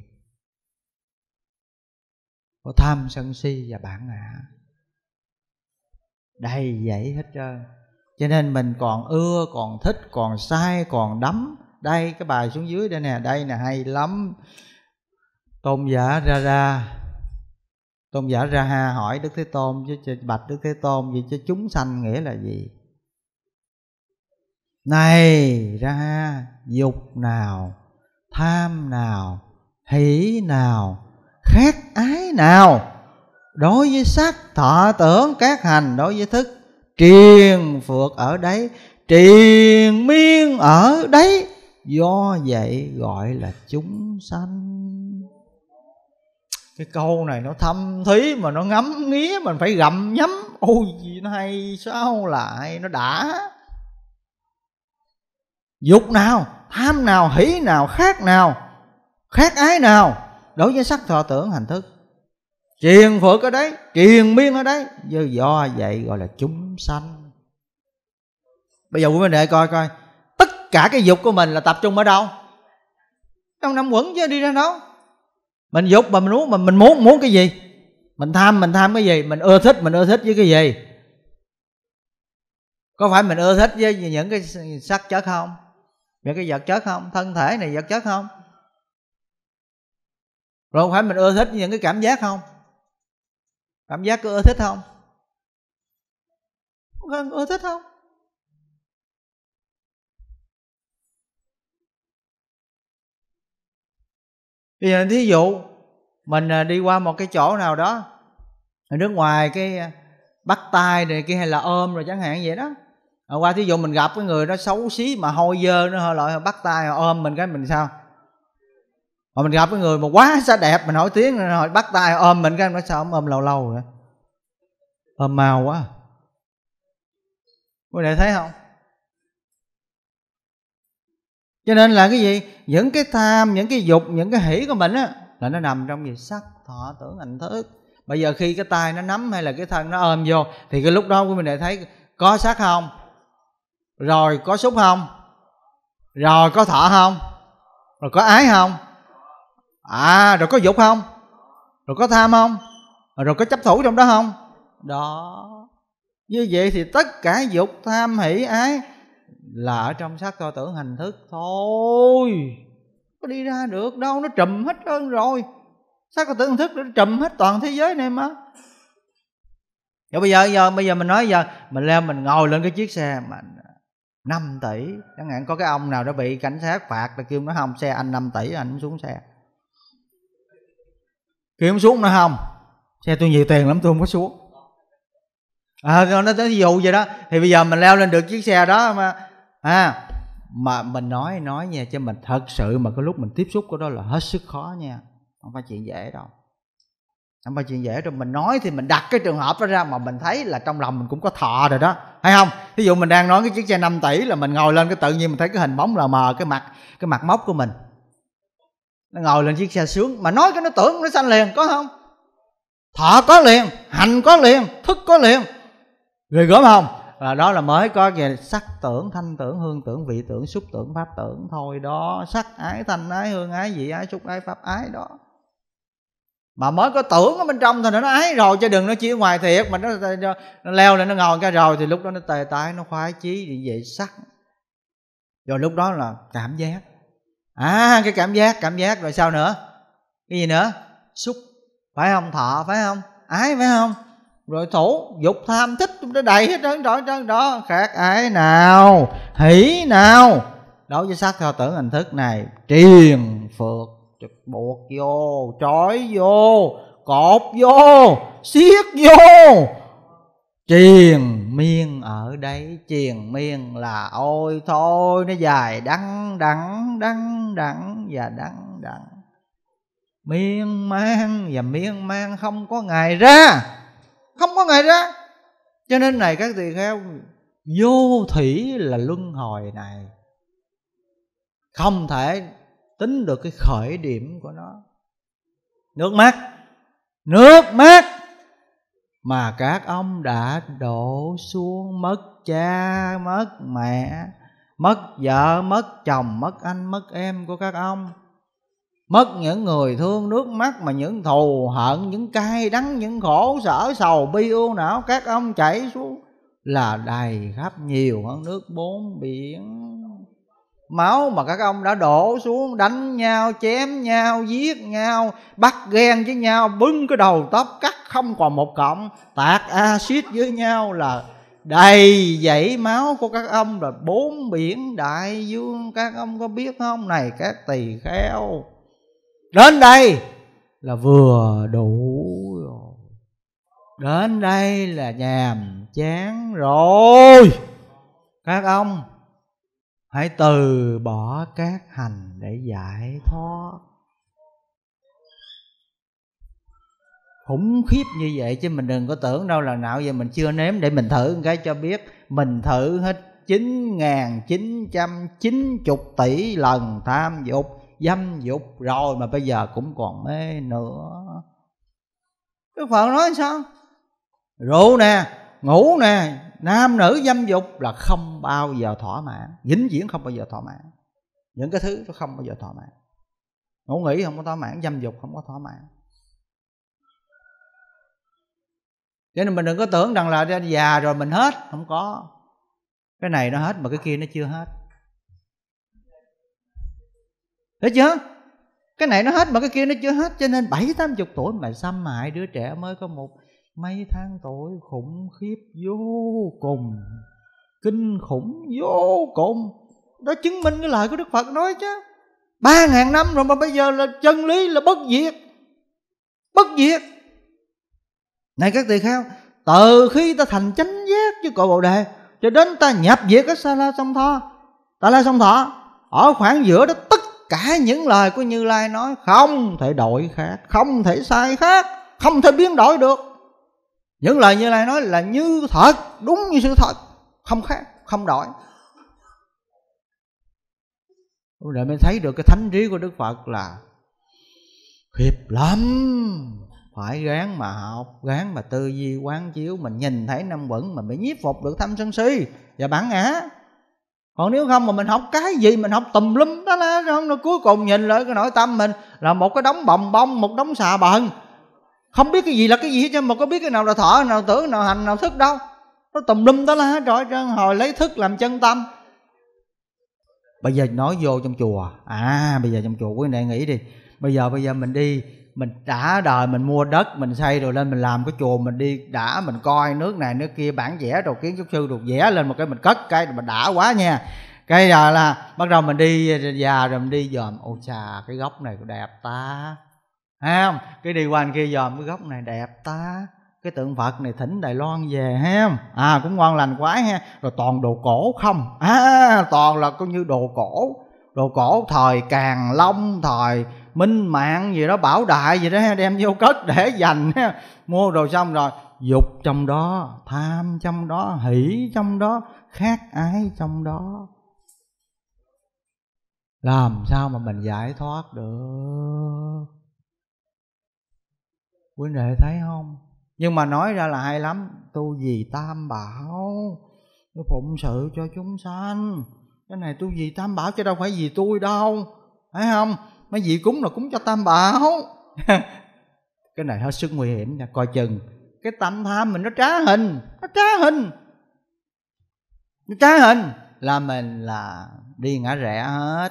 của tham sân si và bản ngã đầy dẫy hết trơn cho nên mình còn ưa còn thích còn sai còn đắm đây cái bài xuống dưới đây nè đây nè hay lắm tôn giả ra ra tôn giả ra ha hỏi đức thế tôn chứ bạch đức thế tôn gì cho chúng sanh nghĩa là gì này ra dục nào tham nào hỷ nào khát ái nào đối với sắc thọ tưởng các hành đối với thức triền phượt ở đấy triền miên ở đấy do vậy gọi là chúng sanh cái câu này nó thâm thí mà nó ngấm nghía mình phải gặm nhấm ôi gì nó hay sao lại nó đã dục nào tham nào hỷ nào khác nào khác ái nào đối với sắc thọ tưởng hành thức Triền phượng ở đấy Triền miên ở đấy Do, do vậy gọi là chúng sanh Bây giờ quý vị đệ coi coi Tất cả cái dục của mình là tập trung ở đâu Trong năm quẩn chứ đi ra đâu Mình dục mà mình muốn mà Mình muốn muốn cái gì Mình tham mình tham cái gì Mình ưa thích mình ưa thích với cái gì Có phải mình ưa thích với những cái sắc chất không Những cái vật chất không Thân thể này vật chất không rồi phải mình ưa thích những cái cảm giác không cảm giác có ưa thích không không ưa thích không bây giờ thí dụ mình à, đi qua một cái chỗ nào đó ở nước ngoài cái à, bắt tay này kia hay là ôm rồi chẳng hạn vậy đó rồi ờ, qua thí dụ mình gặp cái người đó xấu xí mà hôi dơ nó hơi loại bắt tay ôm mình cái mình sao mà mình gặp cái người mà quá xa đẹp mà nổi tiếng rồi bắt tay ôm mình cái nói sao không ôm lâu lâu rồi ôm mau quá quý đệ thấy không cho nên là cái gì những cái tham những cái dục những cái hỷ của mình á là nó nằm trong gì sắc thọ tưởng hành thức bây giờ khi cái tay nó nắm hay là cái thân nó ôm vô thì cái lúc đó quý mình đệ thấy có sắc không rồi có xúc không rồi có thọ không rồi có ái không à rồi có dục không rồi có tham không rồi có chấp thủ trong đó không đó như vậy thì tất cả dục tham hỷ ái là ở trong sắc coi tưởng hành thức thôi có đi ra được đâu nó trùm hết hơn rồi sắc coi tưởng hành thức nó trùm hết toàn thế giới này mà rồi bây giờ giờ bây giờ mình nói giờ mình leo mình ngồi lên cái chiếc xe mà 5 tỷ chẳng hạn có cái ông nào đã bị cảnh sát phạt là kêu nó không xe anh 5 tỷ anh xuống xe kiếm xuống nó không xe tôi nhiều tiền lắm tôi không có xuống à, nó tới ví dụ vậy đó thì bây giờ mình leo lên được chiếc xe đó mà à, mà mình nói nói nha chứ mình thật sự mà có lúc mình tiếp xúc của đó là hết sức khó nha không phải chuyện dễ đâu không phải chuyện dễ đâu mình nói thì mình đặt cái trường hợp đó ra mà mình thấy là trong lòng mình cũng có thọ rồi đó hay không ví dụ mình đang nói cái chiếc xe 5 tỷ là mình ngồi lên cái tự nhiên mình thấy cái hình bóng là mờ cái mặt cái mặt móc của mình nó ngồi lên chiếc xe sướng mà nói cái nó tưởng nó sanh liền có không thọ có liền hành có liền thức có liền người gớm không là đó là mới có về sắc tưởng thanh tưởng hương tưởng vị tưởng xúc tưởng pháp tưởng thôi đó sắc ái thanh ái hương ái vị ái xúc ái pháp ái đó mà mới có tưởng ở bên trong thì nó ái rồi chứ đừng nó chỉ ngoài thiệt mà nó, nó, nó leo lên nó ngồi cái rồi thì lúc đó nó tề tái nó khoái chí thì vậy sắc rồi lúc đó là cảm giác à cái cảm giác cảm giác rồi sao nữa cái gì nữa xúc phải không thọ phải không ái phải không rồi thủ dục tham thích chúng nó đầy hết trơn trọi trơn đó khác ái nào hỷ nào đối với sắc theo tưởng hình thức này triền phượt trực buộc vô trói vô cột vô siết vô triền miên ở đấy triền miên là ôi thôi nó dài đắng đắng đắng đắng và đắng đắng miên man và miên man không có ngày ra không có ngày ra cho nên này các tỳ kheo vô thủy là luân hồi này không thể tính được cái khởi điểm của nó nước mắt nước mắt mà các ông đã đổ xuống mất cha mất mẹ mất vợ mất chồng mất anh mất em của các ông mất những người thương nước mắt mà những thù hận những cay đắng những khổ sở sầu bi u não các ông chảy xuống là đầy khắp nhiều hơn nước bốn biển máu mà các ông đã đổ xuống đánh nhau chém nhau giết nhau bắt ghen với nhau bưng cái đầu tóc cắt không còn một cọng tạc axit với nhau là đầy dãy máu của các ông là bốn biển đại dương các ông có biết không này các tỳ kheo đến đây là vừa đủ rồi đến đây là nhàm chán rồi các ông hãy từ bỏ các hành để giải thoát khủng khiếp như vậy chứ mình đừng có tưởng đâu là nào giờ mình chưa nếm để mình thử cái cho biết mình thử hết chín chín nghìn trăm chín chục tỷ lần tham dục dâm dục rồi mà bây giờ cũng còn mê nữa cái Phật nói sao rượu nè ngủ nè nam nữ dâm dục là không bao giờ thỏa mãn vĩnh viễn không bao giờ thỏa mãn những cái thứ nó không bao giờ thỏa mãn ngủ nghỉ không có thỏa mãn dâm dục không có thỏa mãn cho nên mình đừng có tưởng rằng là già rồi mình hết không có cái này nó hết mà cái kia nó chưa hết thấy chưa cái này nó hết mà cái kia nó chưa hết cho nên bảy tám chục tuổi mà xâm hại đứa trẻ mới có một mấy tháng tuổi khủng khiếp vô cùng kinh khủng vô cùng đó chứng minh cái lời của đức phật nói chứ ba ngàn năm rồi mà bây giờ là chân lý là bất diệt bất diệt này các tỳ kheo từ khi ta thành chánh giác với cội bồ đề cho đến ta nhập diệt cái sa la song thọ ta la song thọ ở khoảng giữa đó tất cả những lời của như lai nói không thể đổi khác không thể sai khác không thể biến đổi được những lời như lai nói là như thật đúng như sự thật không khác không đổi rồi mới thấy được cái thánh trí của đức phật là hiệp lắm phải gán mà học gán mà tư duy quán chiếu mình nhìn thấy năm quẩn mà mới nhiếp phục được thâm sân si và bản ngã còn nếu không mà mình học cái gì mình học tùm lum đó là không rồi cuối cùng nhìn lại cái nội tâm mình là một cái đống bồng bông một đống xà bần không biết cái gì là cái gì hết chứ mà có biết cái nào là thở nào tưởng nào hành nào thức đâu nó tùm lum đó là trời trơn hồi lấy thức làm chân tâm bây giờ nói vô trong chùa à bây giờ trong chùa quý này nghĩ đi bây giờ bây giờ mình đi mình đã đời mình mua đất mình xây rồi lên mình làm cái chùa mình đi đã mình coi nước này nước kia bản vẽ đồ kiến trúc sư được vẽ lên một cái mình cất cái mình đã quá nha cái giờ là bắt đầu mình đi già rồi mình đi dòm ô chà cái góc này đẹp ta ha không cái đi qua kia dòm cái góc này đẹp ta cái tượng phật này thỉnh đài loan về ha à cũng ngon lành quá ha rồi toàn đồ cổ không à toàn là coi như đồ cổ đồ cổ thời càng long thời minh mạng gì đó bảo đại gì đó đem vô cất để dành ha mua đồ xong rồi dục trong đó tham trong đó hỷ trong đó khát ái trong đó làm sao mà mình giải thoát được Quý đệ thấy không? Nhưng mà nói ra là hay lắm Tu gì tam bảo Tôi phụng sự cho chúng sanh Cái này tu gì tam bảo chứ đâu phải vì tôi đâu Phải không? Mấy vị cúng là cúng cho tam bảo Cái này hết sức nguy hiểm nha Coi chừng Cái tâm tham mình nó trá hình Nó trá hình Nó trá hình Là mình là đi ngã rẽ hết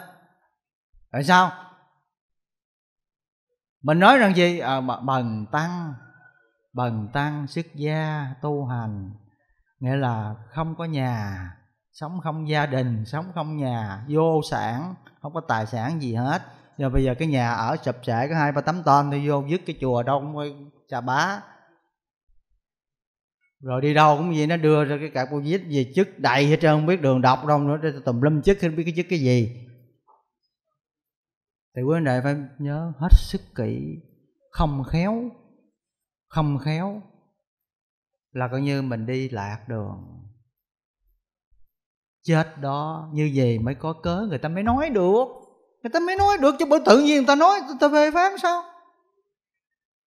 Tại sao? mình nói rằng gì à, bần tăng bần tăng sức gia tu hành nghĩa là không có nhà sống không gia đình sống không nhà vô sản không có tài sản gì hết rồi bây giờ cái nhà ở sập sệ có hai ba tấm tôn đi vô dứt cái chùa đâu cũng chà bá rồi đi đâu cũng vậy nó đưa ra cái cạc bô viết gì chức đầy hết trơn không biết đường đọc đâu nữa tùm lum chức không biết cái chức cái gì thì quý anh đệ phải nhớ hết sức kỹ không khéo không khéo là coi như mình đi lạc đường chết đó như vậy mới có cớ người ta mới nói được người ta mới nói được chứ bởi tự nhiên người ta nói người ta phê phán sao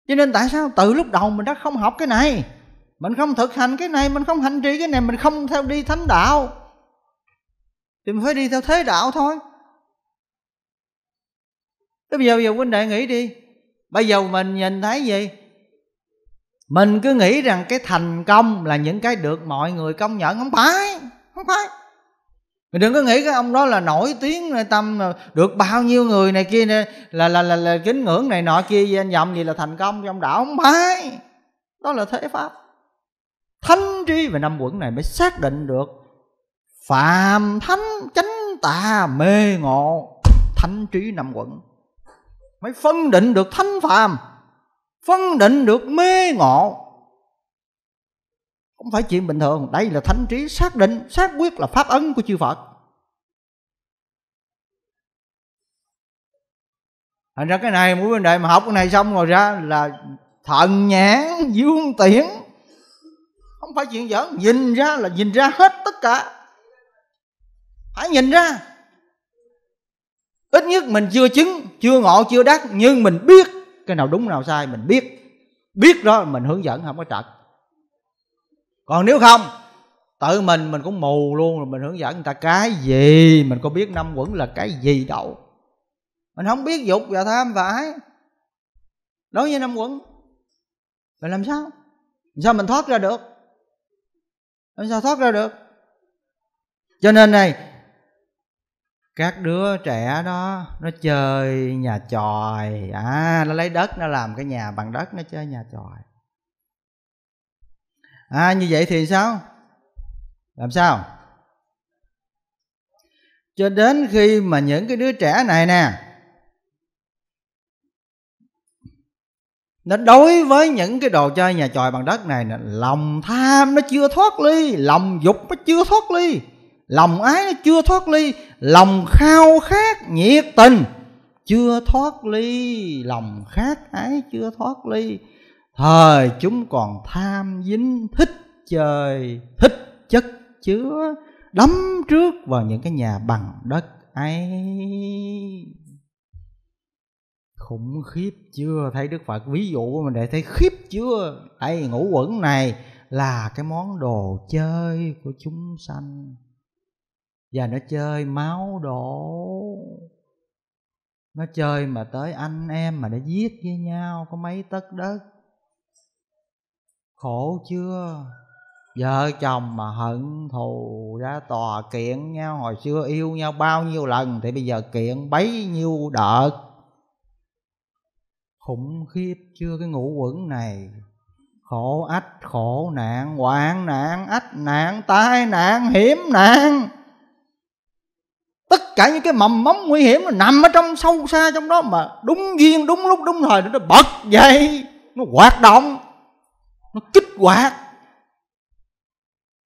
cho nên tại sao từ lúc đầu mình đã không học cái này mình không thực hành cái này mình không hành trì cái này mình không theo đi thánh đạo thì mình phải đi theo thế đạo thôi Thế bây giờ, bây giờ huynh đệ nghĩ đi Bây giờ mình nhìn thấy gì Mình cứ nghĩ rằng cái thành công là những cái được mọi người công nhận Không phải Không phải mình đừng có nghĩ cái ông đó là nổi tiếng này tâm được bao nhiêu người này kia này, là, là là là kính ngưỡng này nọ kia danh vọng gì là thành công trong đạo không phải đó là thế pháp thánh trí về năm quẩn này mới xác định được phạm thánh chánh tà mê ngộ thánh trí năm quẩn mới phân định được thánh phàm phân định được mê ngộ không phải chuyện bình thường đây là thánh trí xác định xác quyết là pháp ấn của chư phật thành ra cái này mỗi vấn đề mà học cái này xong rồi ra là thần nhãn dương tiễn không phải chuyện giỡn nhìn ra là nhìn ra hết tất cả phải nhìn ra ít nhất mình chưa chứng chưa ngộ chưa đắc nhưng mình biết cái nào đúng cái nào sai mình biết biết đó mình hướng dẫn không có trật còn nếu không tự mình mình cũng mù luôn rồi mình hướng dẫn người ta cái gì mình có biết năm quẩn là cái gì đâu mình không biết dục và tham và ái đối với năm quẩn mình làm sao làm sao mình thoát ra được làm sao thoát ra được cho nên này các đứa trẻ đó nó chơi nhà tròi à nó lấy đất nó làm cái nhà bằng đất nó chơi nhà tròi à như vậy thì sao làm sao cho đến khi mà những cái đứa trẻ này nè nó đối với những cái đồ chơi nhà tròi bằng đất này lòng tham nó chưa thoát ly lòng dục nó chưa thoát ly lòng ái nó chưa thoát ly lòng khao khát nhiệt tình chưa thoát ly lòng khát ái chưa thoát ly thời chúng còn tham dính thích trời thích chất chứa đắm trước vào những cái nhà bằng đất ấy khủng khiếp chưa thấy đức phật ví dụ của mình để thấy khiếp chưa đây ngũ quẩn này là cái món đồ chơi của chúng sanh và nó chơi máu đổ nó chơi mà tới anh em mà nó giết với nhau có mấy tấc đất khổ chưa vợ chồng mà hận thù ra tòa kiện nhau hồi xưa yêu nhau bao nhiêu lần thì bây giờ kiện bấy nhiêu đợt khủng khiếp chưa cái ngũ quẩn này khổ ách khổ nạn hoạn nạn ách nạn tai nạn hiểm nạn tất cả những cái mầm móng nguy hiểm nó nằm ở trong sâu xa trong đó mà đúng duyên đúng lúc đúng thời nó bật dậy nó hoạt động nó kích hoạt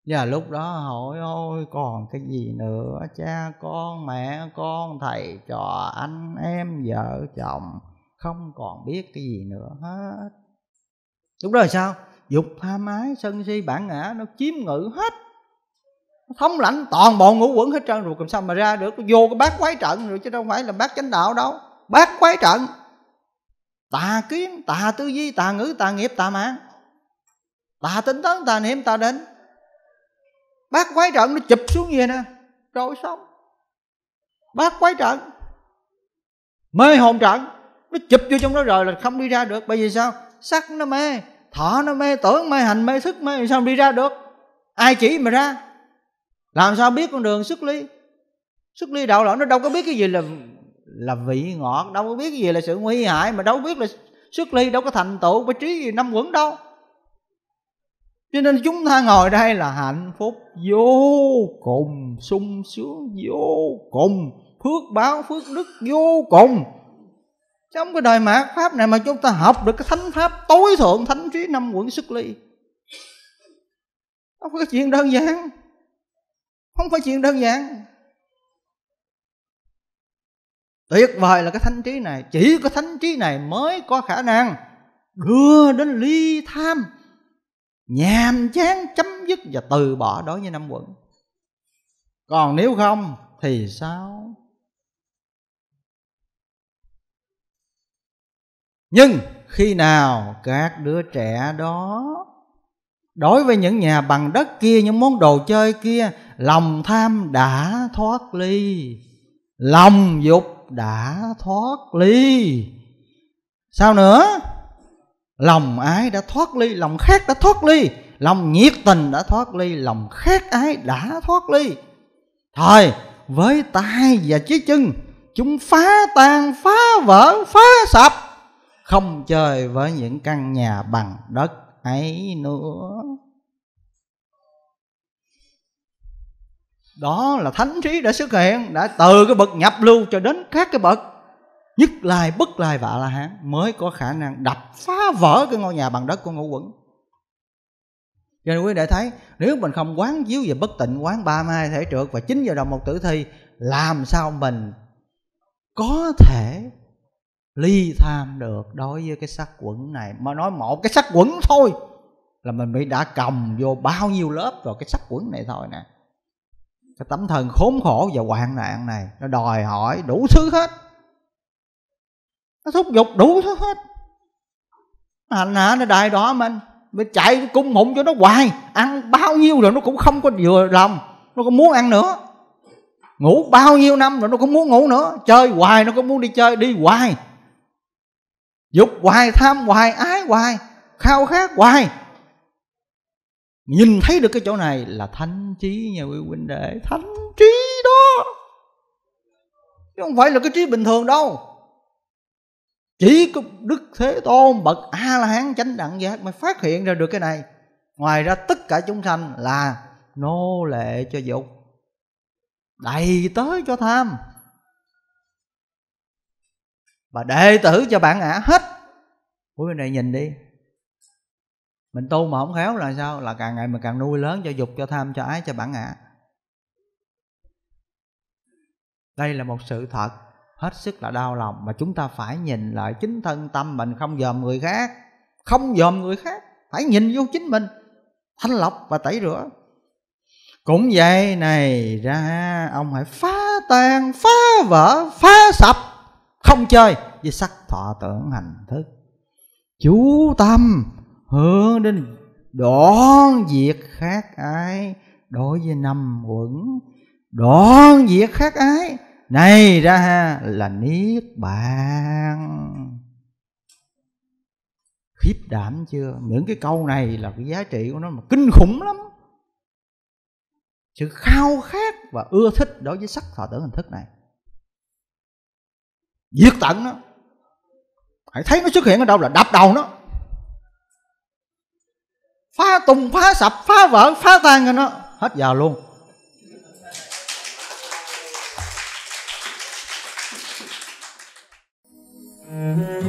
và lúc đó hỏi ôi còn cái gì nữa cha con mẹ con thầy trò anh em vợ chồng không còn biết cái gì nữa hết lúc đó là sao dục tha mái sân si bản ngã nó chiếm ngự hết thống lãnh toàn bộ ngũ quẩn hết trơn rồi làm sao mà ra được vô cái bát quái trận rồi chứ đâu phải là bát chánh đạo đâu bát quái trận tà kiến tà tư duy tà ngữ tà nghiệp tà mạng tà tính toán tà niệm tà đến, bát quái trận nó chụp xuống vậy nè rồi xong bát quái trận mê hồn trận nó chụp vô trong đó rồi là không đi ra được bởi vì sao sắc nó mê thọ nó mê tưởng mê hành mê thức mê sao đi ra được ai chỉ mà ra làm sao biết con đường xuất ly xuất ly đạo lỗi nó đâu có biết cái gì là là vị ngọt đâu có biết cái gì là sự nguy hại mà đâu biết là xuất ly đâu có thành tựu có trí gì năm quẩn đâu cho nên chúng ta ngồi đây là hạnh phúc vô cùng sung sướng vô cùng phước báo phước đức vô cùng trong cái đời mạt pháp này mà chúng ta học được cái thánh pháp tối thượng thánh trí năm quẩn xuất ly không có cái chuyện đơn giản không phải chuyện đơn giản tuyệt vời là cái thánh trí này chỉ có thánh trí này mới có khả năng đưa đến ly tham nhàm chán chấm dứt và từ bỏ đối với năm quận còn nếu không thì sao nhưng khi nào các đứa trẻ đó đối với những nhà bằng đất kia những món đồ chơi kia lòng tham đã thoát ly lòng dục đã thoát ly sao nữa lòng ái đã thoát ly lòng khác đã thoát ly lòng nhiệt tình đã thoát ly lòng khát ái đã thoát ly thôi với tay và trí chân chúng phá tan phá vỡ phá sập không chơi với những căn nhà bằng đất ấy nữa đó là thánh trí đã xuất hiện đã từ cái bậc nhập lưu cho đến các cái bậc nhất lai bất lai vạ la hán mới có khả năng đập phá vỡ cái ngôi nhà bằng đất của ngũ quẩn cho nên quý đệ thấy nếu mình không quán chiếu về bất tịnh quán ba mai thể trượt và chín giờ đồng một tử thi làm sao mình có thể ly tham được đối với cái sắc quẩn này mà nói một cái sắc quẩn thôi là mình bị đã cầm vô bao nhiêu lớp vào cái sắc quẩn này thôi nè cái tấm thân khốn khổ và hoạn nạn này nó đòi hỏi đủ thứ hết nó thúc giục đủ thứ hết hành hạ nó đại đó mình mình chạy cung mụn cho nó hoài ăn bao nhiêu rồi nó cũng không có vừa lòng nó cũng muốn ăn nữa ngủ bao nhiêu năm rồi nó cũng muốn ngủ nữa chơi hoài nó cũng muốn đi chơi đi hoài dục hoài tham hoài ái hoài khao khát hoài nhìn thấy được cái chỗ này là thánh trí nha quý huynh đệ thánh trí đó chứ không phải là cái trí bình thường đâu chỉ có đức thế tôn bậc a la hán chánh đẳng giác mới phát hiện ra được cái này ngoài ra tất cả chúng sanh là nô lệ cho dục đầy tới cho tham và đệ tử cho bạn ngã hết Quý vị này nhìn đi Mình tu mà không khéo là sao Là càng ngày mình càng nuôi lớn cho dục cho tham cho ái cho bản ngã Đây là một sự thật Hết sức là đau lòng Mà chúng ta phải nhìn lại chính thân tâm mình Không dòm người khác Không dòm người khác Phải nhìn vô chính mình Thanh lọc và tẩy rửa Cũng vậy này ra Ông hãy phá tan Phá vỡ Phá sập không chơi với sắc thọ tưởng hành thức chú tâm hướng đến đoạn diệt khác ái đối với năm quẩn đoạn diệt khác ái này ra là niết bàn khiếp đảm chưa những cái câu này là cái giá trị của nó mà kinh khủng lắm sự khao khát và ưa thích đối với sắc thọ tưởng hình thức này diệt tận nó hãy thấy nó xuất hiện ở đâu là đập đầu nó phá tung phá sập phá vỡ phá tan cho nó hết giờ luôn Mm-hmm.